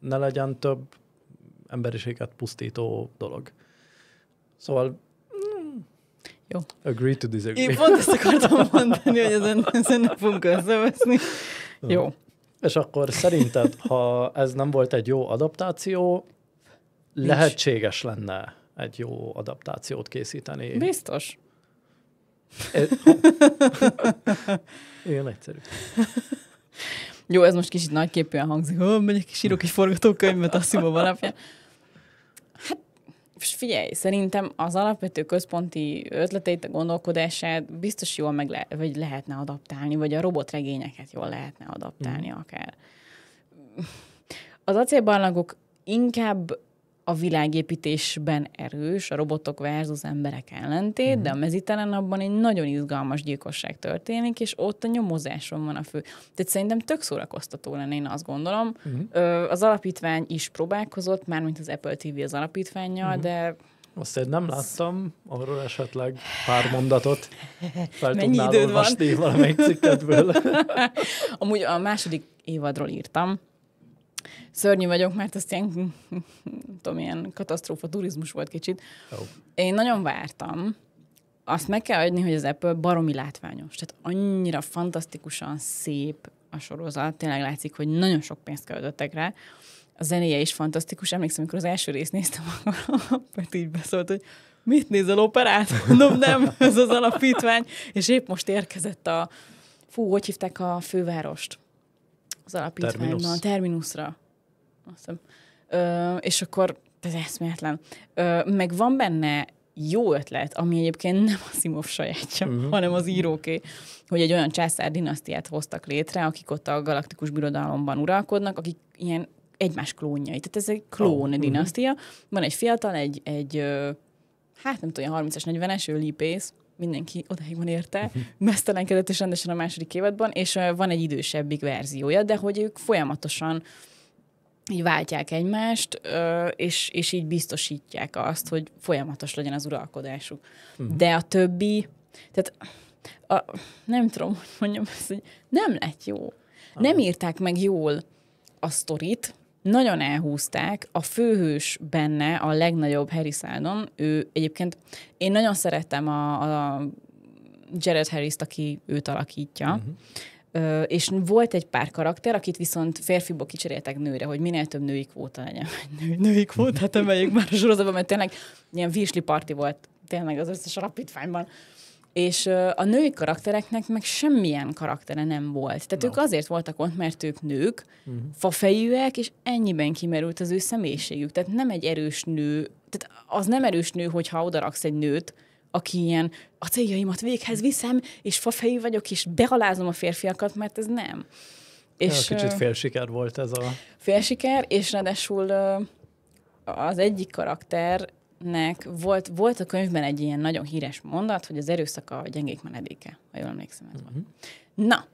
ne legyen több emberiséget pusztító dolog. Szóval jó. Agree to disagree. Én pont ezt akartam mondani, hogy ezen, ezen nem fogunk összeveszni. Jó. És akkor szerinted, ha ez nem volt egy jó adaptáció, Nincs. lehetséges lenne egy jó adaptációt készíteni. Biztos. Én Igen, egyszerű. Jó, ez most kicsit nagyképűen hangzik. Megyek és írok egy forgatókönyvet a Simon és figyelj, szerintem az alapvető központi ötleteit, a gondolkodását biztos jól meg le, vagy lehetne adaptálni, vagy a robotregényeket jól lehetne adaptálni mm. akár. Az acélbarlangok inkább a világépítésben erős, a robotok versus emberek ellentét, uh-huh. de a mezitelen abban egy nagyon izgalmas gyilkosság történik, és ott a nyomozáson van a fő. Tehát szerintem tök szórakoztató lenne, én azt gondolom. Uh-huh. Az alapítvány is próbálkozott, mármint az Apple TV az alapítványjal, uh-huh. de azt én nem láttam, arról esetleg pár mondatot fel Mennyi tudnál olvasni van? valamelyik cikketből. Amúgy a második évadról írtam, szörnyű vagyok, mert ez ilyen, tudom, ilyen katasztrófa turizmus volt kicsit. Oh. Én nagyon vártam, azt meg kell adni, hogy az Apple baromi látványos. Tehát annyira fantasztikusan szép a sorozat. Tényleg látszik, hogy nagyon sok pénzt költöttek rá. A zenéje is fantasztikus. Emlékszem, amikor az első részt néztem, akkor így beszólt, hogy mit nézel operát? Mondom, nem, ez az alapítvány. És épp most érkezett a... Fú, hogy hívták a fővárost? az alapítványban, Terminus. Terminusra. Azt Ö, és akkor ez eszméletlen. Ö, meg van benne jó ötlet, ami egyébként nem a Simov sajátja, uh-huh. hanem az íróké, hogy egy olyan császár dinasztiát hoztak létre, akik ott a galaktikus birodalomban uralkodnak, akik ilyen egymás klónjai. Tehát ez egy klón oh, mhm. dinasztia. Uh-huh. Van egy fiatal, egy, egy hát nem tudom, 30-es, 40-es, ő lipész, mindenki odáig van érte, mesztelenkedett és rendesen a második évadban, és van egy idősebbik verziója, de hogy ők folyamatosan így váltják egymást, és, és így biztosítják azt, hogy folyamatos legyen az uralkodásuk. Uh-huh. De a többi, tehát a, nem tudom, hogy mondjam ezt, hogy nem lett jó. Ah. Nem írták meg jól a sztorit, nagyon elhúzták, a főhős benne, a legnagyobb Harrisádon, ő egyébként, én nagyon szerettem a, a Jared Harris-t, aki őt alakítja, uh-huh és volt egy pár karakter, akit viszont férfiból kicseréltek nőre, hogy minél több női kvóta legyen. Nő, női Hát emeljük már a sorozatban, mert tényleg ilyen vízli parti volt tényleg az összes rapidfányban és a női karaktereknek meg semmilyen karaktere nem volt. Tehát no. ők azért voltak ott, mert ők nők, uh-huh. fafejűek, és ennyiben kimerült az ő személyiségük. Tehát nem egy erős nő, tehát az nem erős nő, hogyha odaraksz egy nőt, aki ilyen a céljaimat véghez viszem, és fafejű vagyok, és behalázom a férfiakat, mert ez nem. És, ja, kicsit félsiker volt ez a... Félsiker, és ráadásul az egyik karakter nek volt, volt a könyvben egy ilyen nagyon híres mondat, hogy az erőszak a gyengék menedéke, ha jól emlékszem. Ez uh-huh. Na,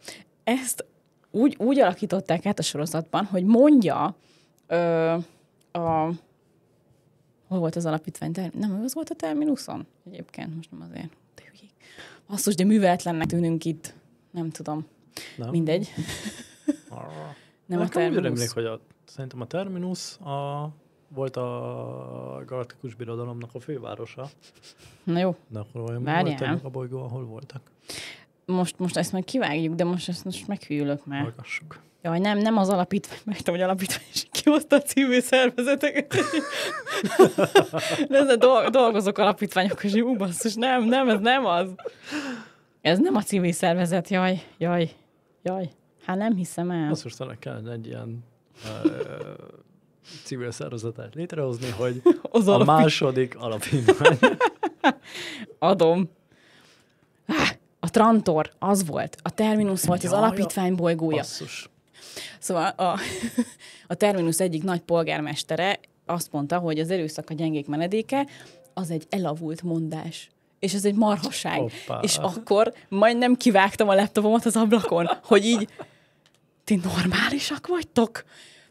ezt úgy, úgy alakították át a sorozatban, hogy mondja ö, a... Hol volt az alapítvány? Ter- nem, az volt a terminuson. egyébként, most nem azért. De hülyék. Basszus, de műveletlennek tűnünk itt. Nem tudom. Nem. Mindegy. nem Nekem a terminus. Úgy remlék, hogy a, szerintem a terminus a volt a Galaktikus Birodalomnak a fővárosa. Na jó. De akkor olyan volt a bolygó, ahol voltak. Most, most ezt majd kivágjuk, de most ezt most meghűlök már. Hallgassuk. Jaj, nem, nem az alapítvány, mert tudom, hogy alapítvány is kihozta a civil szervezeteket. de ez a alapítványok, és jó, basszus, nem, nem, ez nem az. Ez nem a civil szervezet, jaj, jaj, jaj. Hát nem hiszem el. Azt most kell egy ilyen civil szervezetet létrehozni, hogy az a alapít... második alapítvány. Adom. A Trantor, az volt. A Terminus volt, az alapítvány bolygója. Basszus. Szóval a, a Terminus egyik nagy polgármestere azt mondta, hogy az erőszak a gyengék menedéke, az egy elavult mondás és ez egy marhaság. Hoppá. És akkor majdnem kivágtam a laptopomat az ablakon, hogy így, ti normálisak vagytok?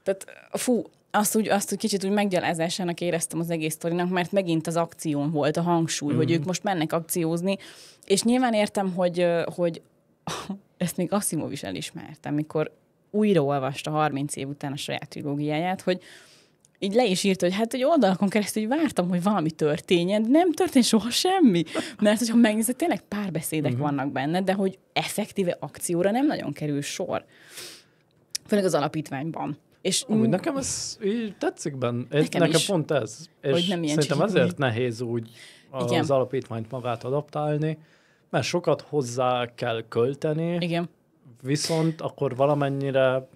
Tehát fú, azt úgy, azt úgy kicsit úgy meggyalázásának éreztem az egész sztorinak, mert megint az akción volt a hangsúly, mm. hogy mhm. ők most mennek akciózni, és nyilván értem, hogy, hogy ezt még Asimov is elismerte, amikor újraolvasta 30 év után a saját trilógiáját, hogy így le is írta, hogy hát egy oldalakon keresztül vártam, hogy valami történjen, de nem történt soha semmi. Mert hogyha megnézed, tényleg párbeszédek uh-huh. vannak benne, de hogy effektíve akcióra nem nagyon kerül sor. Főleg az alapítványban. És Amúgy nekem ez így tetszik benne. Ez, nekem, nekem is, pont ez. És hogy nem ilyen szerintem ezért nehéz úgy az Igen. alapítványt magát adaptálni, mert sokat hozzá kell költeni, Igen. viszont akkor valamennyire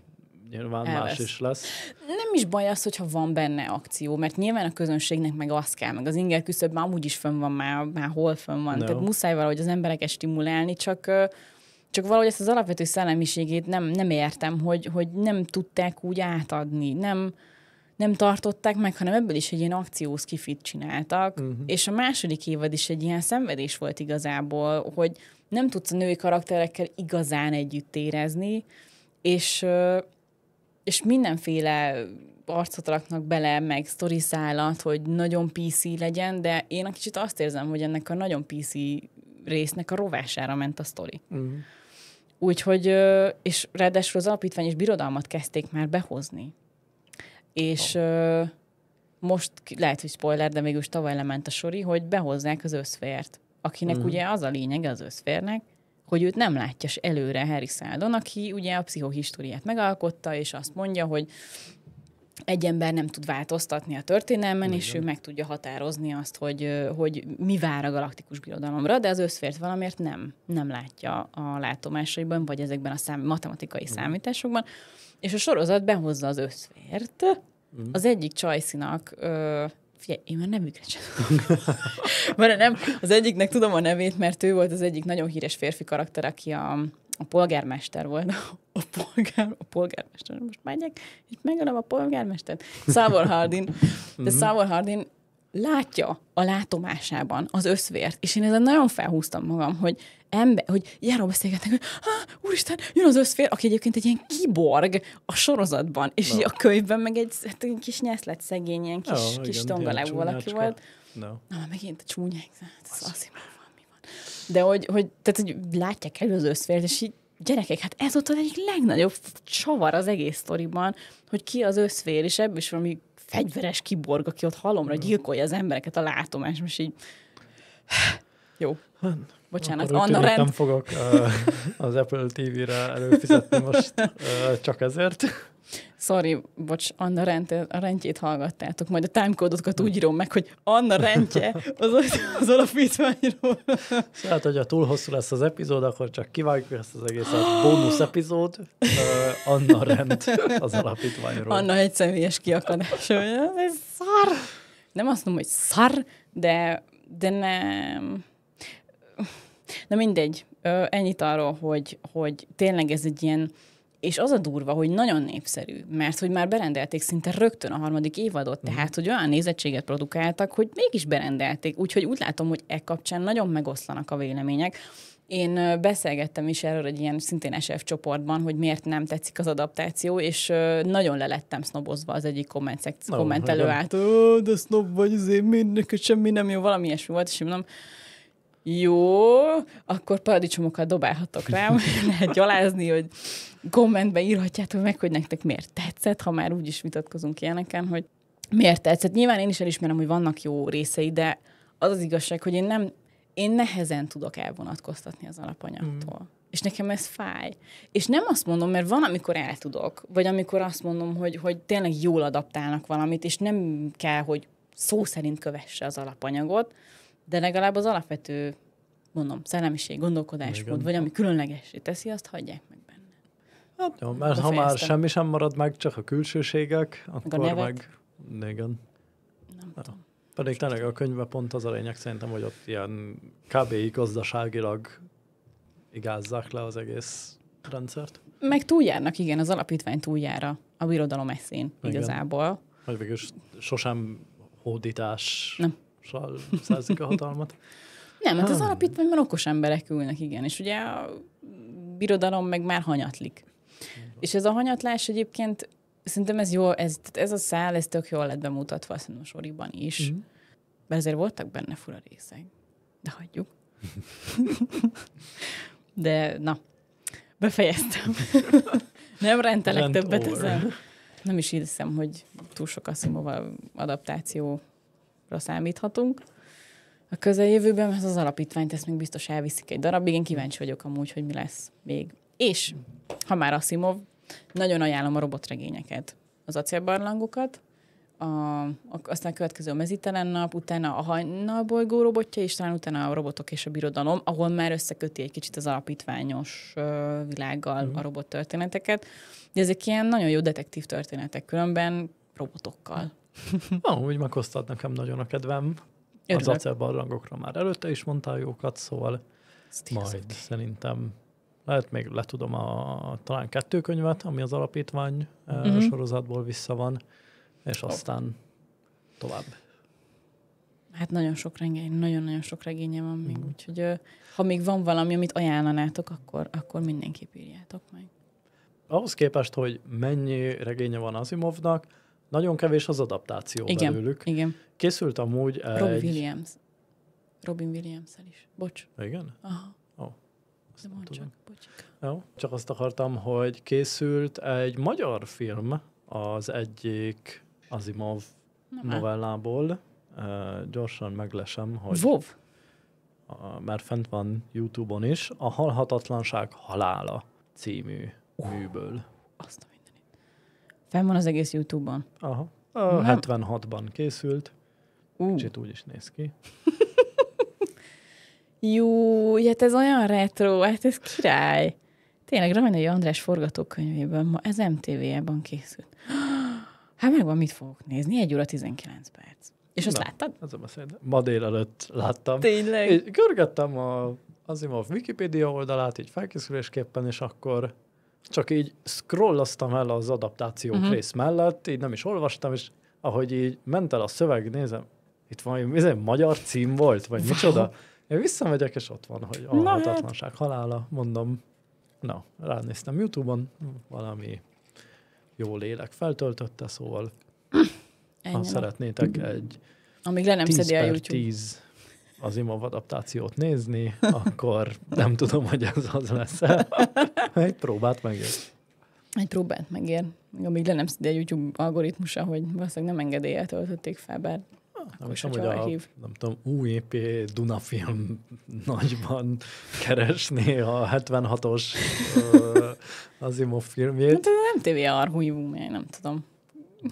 nyilván Elvesz. más is lesz. Nem is baj az, hogyha van benne akció, mert nyilván a közönségnek meg az kell, meg az inger küszöb már amúgy is fönn van, már, már hol fönn van. No. Tehát muszáj valahogy az embereket stimulálni, csak csak valahogy ezt az alapvető szellemiségét nem, nem értem, hogy, hogy nem tudták úgy átadni, nem, nem tartották meg, hanem ebből is egy ilyen akciós kifit csináltak, uh-huh. és a második évad is egy ilyen szenvedés volt igazából, hogy nem tudsz a női karakterekkel igazán együtt érezni, és, és mindenféle arcot raknak bele, meg sztoriszálat, hogy nagyon PC legyen, de én a kicsit azt érzem, hogy ennek a nagyon PC résznek a rovására ment a sztori. Uh-huh. Úgyhogy, és ráadásul az alapítvány és birodalmat kezdték már behozni. És oh. most lehet, hogy spoiler, de mégis tavaly lement a sori, hogy behozzák az összfért, akinek mm. ugye az a lényege az összférnek, hogy őt nem látja előre Harry Szádon, aki ugye a pszichohistóriát megalkotta, és azt mondja, hogy egy ember nem tud változtatni a történelmen, Igen. és ő meg tudja határozni azt, hogy, hogy mi vár a galaktikus birodalomra, de az összfért valamiért nem, nem látja a látomásaiban, vagy ezekben a szám, matematikai Igen. Mhm. számításokban. És a sorozat behozza az összfért. Igen. Mhm. Az egyik csajszinak ö, Figyelj, én már nevükre sem Mert nem, az egyiknek tudom a nevét, mert ő volt az egyik nagyon híres férfi karakter, aki a, a polgármester volt, a, polgár, a polgármester, most megyek, és megölöm a polgármestert. Szávor Hardin, de mhm. Szávor Hardin látja a látomásában az összvért, és én ezen nagyon felhúztam magam, hogy ember, hogy járó beszélgetnek, hogy úristen, jön az összfér, aki egyébként egy ilyen kiborg a sorozatban, és no. a könyvben meg egy, hát, egy kis nyeszlet szegény, ilyen kis, no, kis igen, valaki volt. No. Na, megint a csúnyák, ez az, az de hogy, hogy, tehát, hogy látják elő az összfért, és így gyerekek, hát ez ott az egyik legnagyobb csavar az egész sztoriban, hogy ki az összfér, és ebből is valami fegyveres kiborg, aki ott halomra mm. gyilkolja az embereket a látomás, és így jó. Hát, Bocsánat, Akkor Anna rend. Nem fogok uh, az Apple TV-re előfizetni most uh, csak ezért. Sorry, bocs, Anna rend, a rendjét hallgattátok, majd a timecode-okat úgy írom meg, hogy Anna rendje az, az alapítványról. Szóval, hát, hogy a túl hosszú lesz az epizód, akkor csak kivágjuk ezt az egészet. Bónusz epizód, uh, Anna rend az alapítványról. Anna egy személyes kiakadás, ez szar. Nem azt mondom, hogy szar, de, de nem... Na mindegy, ennyit arról, hogy, hogy tényleg ez egy ilyen és az a durva, hogy nagyon népszerű, mert hogy már berendelték szinte rögtön a harmadik évadot, mhm. tehát hogy olyan nézettséget produkáltak, hogy mégis berendelték, úgyhogy úgy látom, hogy e kapcsán nagyon megoszlanak a vélemények. Én beszélgettem is erről egy ilyen szintén SF csoportban, hogy miért nem tetszik az adaptáció, és nagyon lelettem sznobozva az egyik komment, szek- kommentelő hát, át. Hát, de sznob vagy, azért mindenki semmi nem jó, valami ilyesmi volt, és mondom, jó, akkor paradicsomokat dobálhatok rám, lehet gyalázni, hogy kommentben írhatjátok meg, hogy nektek miért tetszett, ha már úgy is vitatkozunk ilyeneken, hogy miért tetszett. Nyilván én is elismerem, hogy vannak jó részei, de az az igazság, hogy én nem, én nehezen tudok elvonatkoztatni az alapanyagtól. Mm. És nekem ez fáj. És nem azt mondom, mert van, amikor el tudok, vagy amikor azt mondom, hogy, hogy tényleg jól adaptálnak valamit, és nem kell, hogy szó szerint kövesse az alapanyagot, de legalább az alapvető, mondom, szellemiség, gondolkodásmód, Igen. vagy ami különlegesé teszi, azt hagyják meg benne. Hát, jó, mert ha már semmi sem marad meg, csak a külsőségek, akkor meg... A meg... Igen. Nem ja. tudom. Pedig tényleg a könyve pont az a lényeg szerintem, hogy ott ilyen kb. gazdaságilag igázzák le az egész rendszert. Meg túljárnak, igen, az alapítvány túljára a birodalom eszén igen. igazából. Hogy végül sosem hódítás. Nem szerzik a hatalmat. Nem, hát az ah. alapítványban okos emberek ülnek, igen. És ugye a birodalom meg már hanyatlik. És ez a hanyatlás egyébként, szerintem ez jó, ez, ez a szál, ez tök jól lett bemutatva, szerintem soriban is. Mm. Mert azért voltak benne fura részek. De hagyjuk. De na, befejeztem. Nem rendelek Rent többet over. ezen. Nem is hiszem, hogy túl sok Asimova adaptáció számíthatunk a közeljövőben, ez hát az alapítványt ezt még biztos elviszik egy darabig. Én kíváncsi vagyok amúgy, hogy mi lesz még. És, ha már Asimov, nagyon ajánlom a robotregényeket, az acélbarlangokat, a, a, aztán a következő a mezítelen nap, utána a hajnal bolygó robotja, és talán utána a robotok és a birodalom, ahol már összeköti egy kicsit az alapítványos uh, világgal mm. a mhm. robot történeteket. De ezek ilyen nagyon jó detektív történetek, különben robotokkal. Amúgy megosztad nekem nagyon a kedvem. Érlek. Az acerbarlangokra már előtte is mondtál jókat, szóval Steve majd King. szerintem lehet még letudom a talán kettő könyvet, ami az alapítvány mm-hmm. sorozatból vissza van, és oh. aztán tovább. Hát nagyon sok regény, nagyon-nagyon sok regénye van még, mm. úgyhogy ha még van valami, amit ajánlanátok, akkor, akkor mindenképp írjátok meg. Ahhoz képest, hogy mennyi regénye van Azimovnak, nagyon kevés az adaptáció igen, belőlük. Igen. Készült amúgy Rob egy... Williams. Robin williams is. Bocs. Igen? Aha. Oh. De csak, Jó. Csak azt akartam, hogy készült egy magyar film az egyik Azimov Na, novellából. Uh, gyorsan meglesem, hogy... Vov? Uh, mert fent van YouTube-on is. A Halhatatlanság halála című oh. műből. Azt Fenn van az egész YouTube-on. Aha. A Nem. 76-ban készült. Uh. Kicsit úgy is néz ki. Jó, hát ez olyan retro, hát ez király. Tényleg Rajnai András forgatókönyvében, ma ez MTV-ben készült. Hát megvan, mit fogok nézni? Egy óra 19 perc. És azt Na, láttad? Az a beszéd. Ma délelőtt láttam. Tényleg? Körgettem a az Imov wikipedia oldalát így felkészülésképpen, és akkor csak így scrolloztam el az adaptációk uh-huh. rész mellett, így nem is olvastam, és ahogy így ment el a szöveg, nézem, itt van, ez egy magyar cím volt, vagy micsoda. Én visszamegyek, és ott van, hogy a hát. hatatlanság hát. halála, mondom, na, ránéztem Youtube-on, valami jó lélek feltöltötte, szóval ha szeretnétek egy Amíg le nem szedi a YouTube. 10 az imov adaptációt nézni, akkor nem tudom, hogy ez az lesz -e. Egy próbát megér. Egy próbát megér. Amíg le nem szedi a YouTube algoritmusa, hogy valószínűleg nem engedéllyel töltötték fel, bár ah, nem is hogy a, hív. nem tudom, új, UEP Dunafilm nagyban keresni a 76-os az imov filmjét. Hát nem tévé arhújú, nem tudom.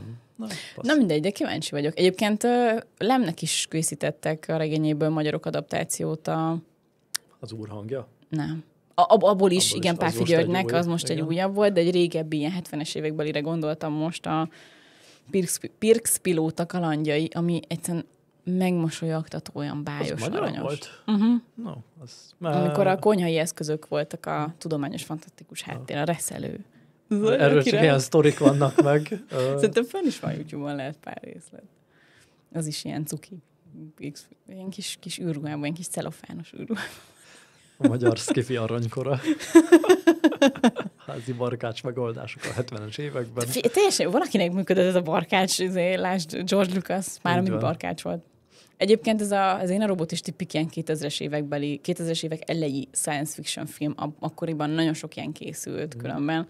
Mm. Na, Na mindegy, de kíváncsi vagyok. Egyébként Lemnek is készítettek a regényéből magyarok adaptációt a... Az úrhangja? Nem. A, abból is, abból igen, Páfi Györgynek, az most igen. egy újabb volt, de egy régebbi, ilyen 70-es évekbelire gondoltam most a Pirks, Pirks pilóta kalandjai, ami egyszerűen megmosolyogtató, olyan bájos, az aranyos. Volt? Uh-huh. Mhm. No, az Amikor a konyhai eszközök voltak a tudományos fantasztikus háttér, a reszelő. Zaj, Erről csak ilyen sztorik vannak meg. Szerintem fönn is van YouTube-on lehet pár részlet. Az is ilyen cuki. Ilyen kis, kis űrruhában, ilyen kis celofános űrruhában. A magyar skifi aranykora. Házi barkács megoldások a 70-es években. Fé, teljesen, valakinek működött ez a barkács, azért, lásd, George Lucas, már mint barkács volt. Egyébként ez, a, ez én a robot is tipik ilyen 2000-es évekbeli, 2000-es évek elejé science fiction film, akkoriban nagyon sok ilyen készült mm. különben,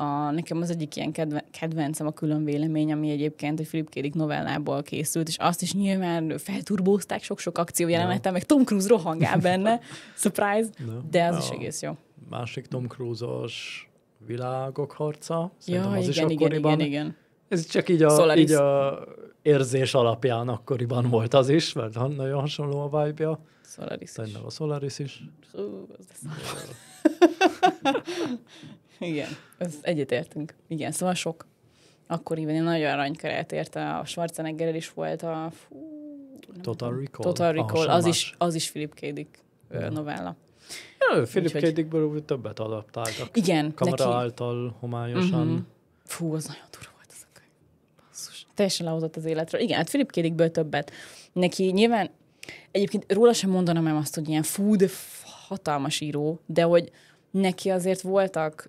a, nekem az egyik ilyen kedve, kedvencem a külön vélemény, ami egyébként egy Philip K. novellából készült, és azt is nyilván felturbózták, sok-sok akció no. meg Tom Cruise rohangál benne, surprise, no. de az no. is egész jó. Másik Tom Cruise-os világok harca, ja, az igen, is igen, Igen, igen, Ez csak így a, így a érzés alapján akkoriban volt az is, mert nagyon hasonló a vibe-ja. Solaris Szerintem is. a Solaris is. Ú, az Igen, ez egyetértünk. Igen, szóval sok. Akkoriban egy nagyon aranykeret érte, a Schwarzeneggerrel is volt a... Fú, Total Recall. Total Recall, az, is, az is Philip K. Dick yeah. novella. Ja, Philip K. Dickből úgy többet adaptáltak. Igen. Kamera neki... által homályosan. Uh-huh. Fú, az nagyon durva volt az a könyv. Basszus. Teljesen lehozott az életről. Igen, hát Philip K. Dickből többet. Neki nyilván, egyébként róla sem mondanám el azt, hogy ilyen food hatalmas író, de hogy neki azért voltak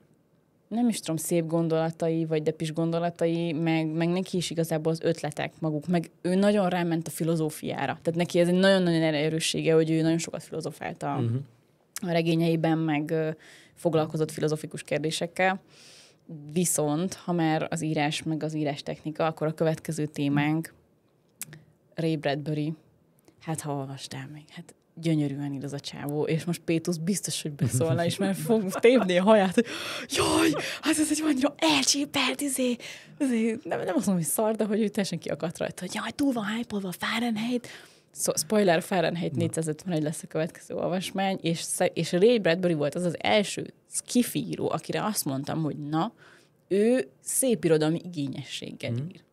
nem is tudom, szép gondolatai, vagy depis gondolatai, meg, meg neki is igazából az ötletek maguk, meg ő nagyon ráment a filozófiára. Tehát neki ez egy nagyon-nagyon erőssége, hogy ő nagyon sokat filozofálta uh-huh. Mhm. a regényeiben, meg ö, foglalkozott filozofikus kérdésekkel. Viszont, ha már az írás, meg az írás technika, akkor a következő témánk Ray Bradbury. Hát ha olvastál még, hát gyönyörűen ír az a csávó, és most Pétusz biztos, hogy beszólna, és mert fog tépni a haját, hogy jaj, hát ez egy annyira elcsépelt, izé, izé, nem, nem azt mondom, hogy szar, de hogy ő teljesen kiakadt rajta, hogy jaj, túl van hype-olva a Fahrenheit, So, spoiler, Fahrenheit 451 lesz a következő olvasmány, és, és Ray Bradbury volt az az első skifíró, akire azt mondtam, hogy na, ő szép irodalmi igényességgel mhm. ír. Mm.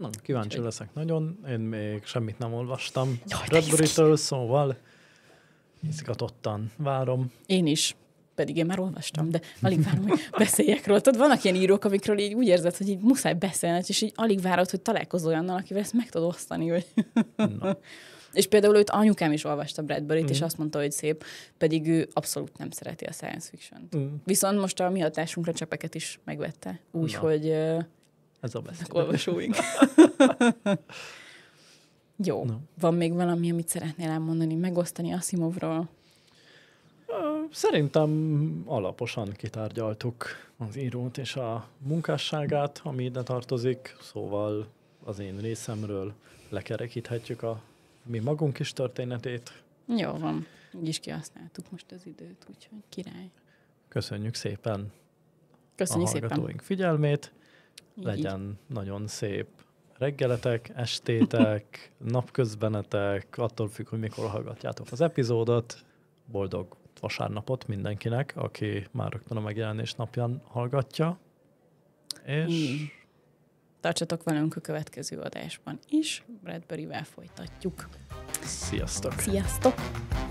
Na, kíváncsi Úgy, leszek nagyon. Én még semmit nem olvastam redbury től szóval izgatottan várom. Én is pedig én már olvastam, de alig várom, hogy beszéljek róla. Tudod, vannak ilyen írók, amikről így úgy érzed, hogy így muszáj beszélni, és így alig várod, hogy találkozol olyannal, akivel ezt meg tudod osztani. Hogy... és például őt anyukám is olvasta Bradbury-t, mm. és mhm. azt mondta, hogy szép, pedig ő abszolút nem szereti a science fiction mm. Viszont most a mi hatásunkra csepeket is megvette. Úgyhogy... Ez a beszéd. Olvasóink. Jó. No. Van még valami, amit szeretnél elmondani, megosztani Asimovról? Szerintem alaposan kitárgyaltuk az írót és a munkásságát, ami ide tartozik, szóval az én részemről lekerekíthetjük a mi magunk is történetét. Jó van, így is kihasználtuk most az időt, úgyhogy király. Köszönjük szépen Köszönjük a hallgatóink szépen. figyelmét legyen így. nagyon szép reggeletek, estétek, napközbenetek, attól függ, hogy mikor hallgatjátok az epizódot. Boldog vasárnapot mindenkinek, aki már rögtön a megjelenés napján hallgatja. És... Mm. Tartsatok velünk a következő adásban is, Bradbury-vel folytatjuk. Sziasztok! Sziasztok!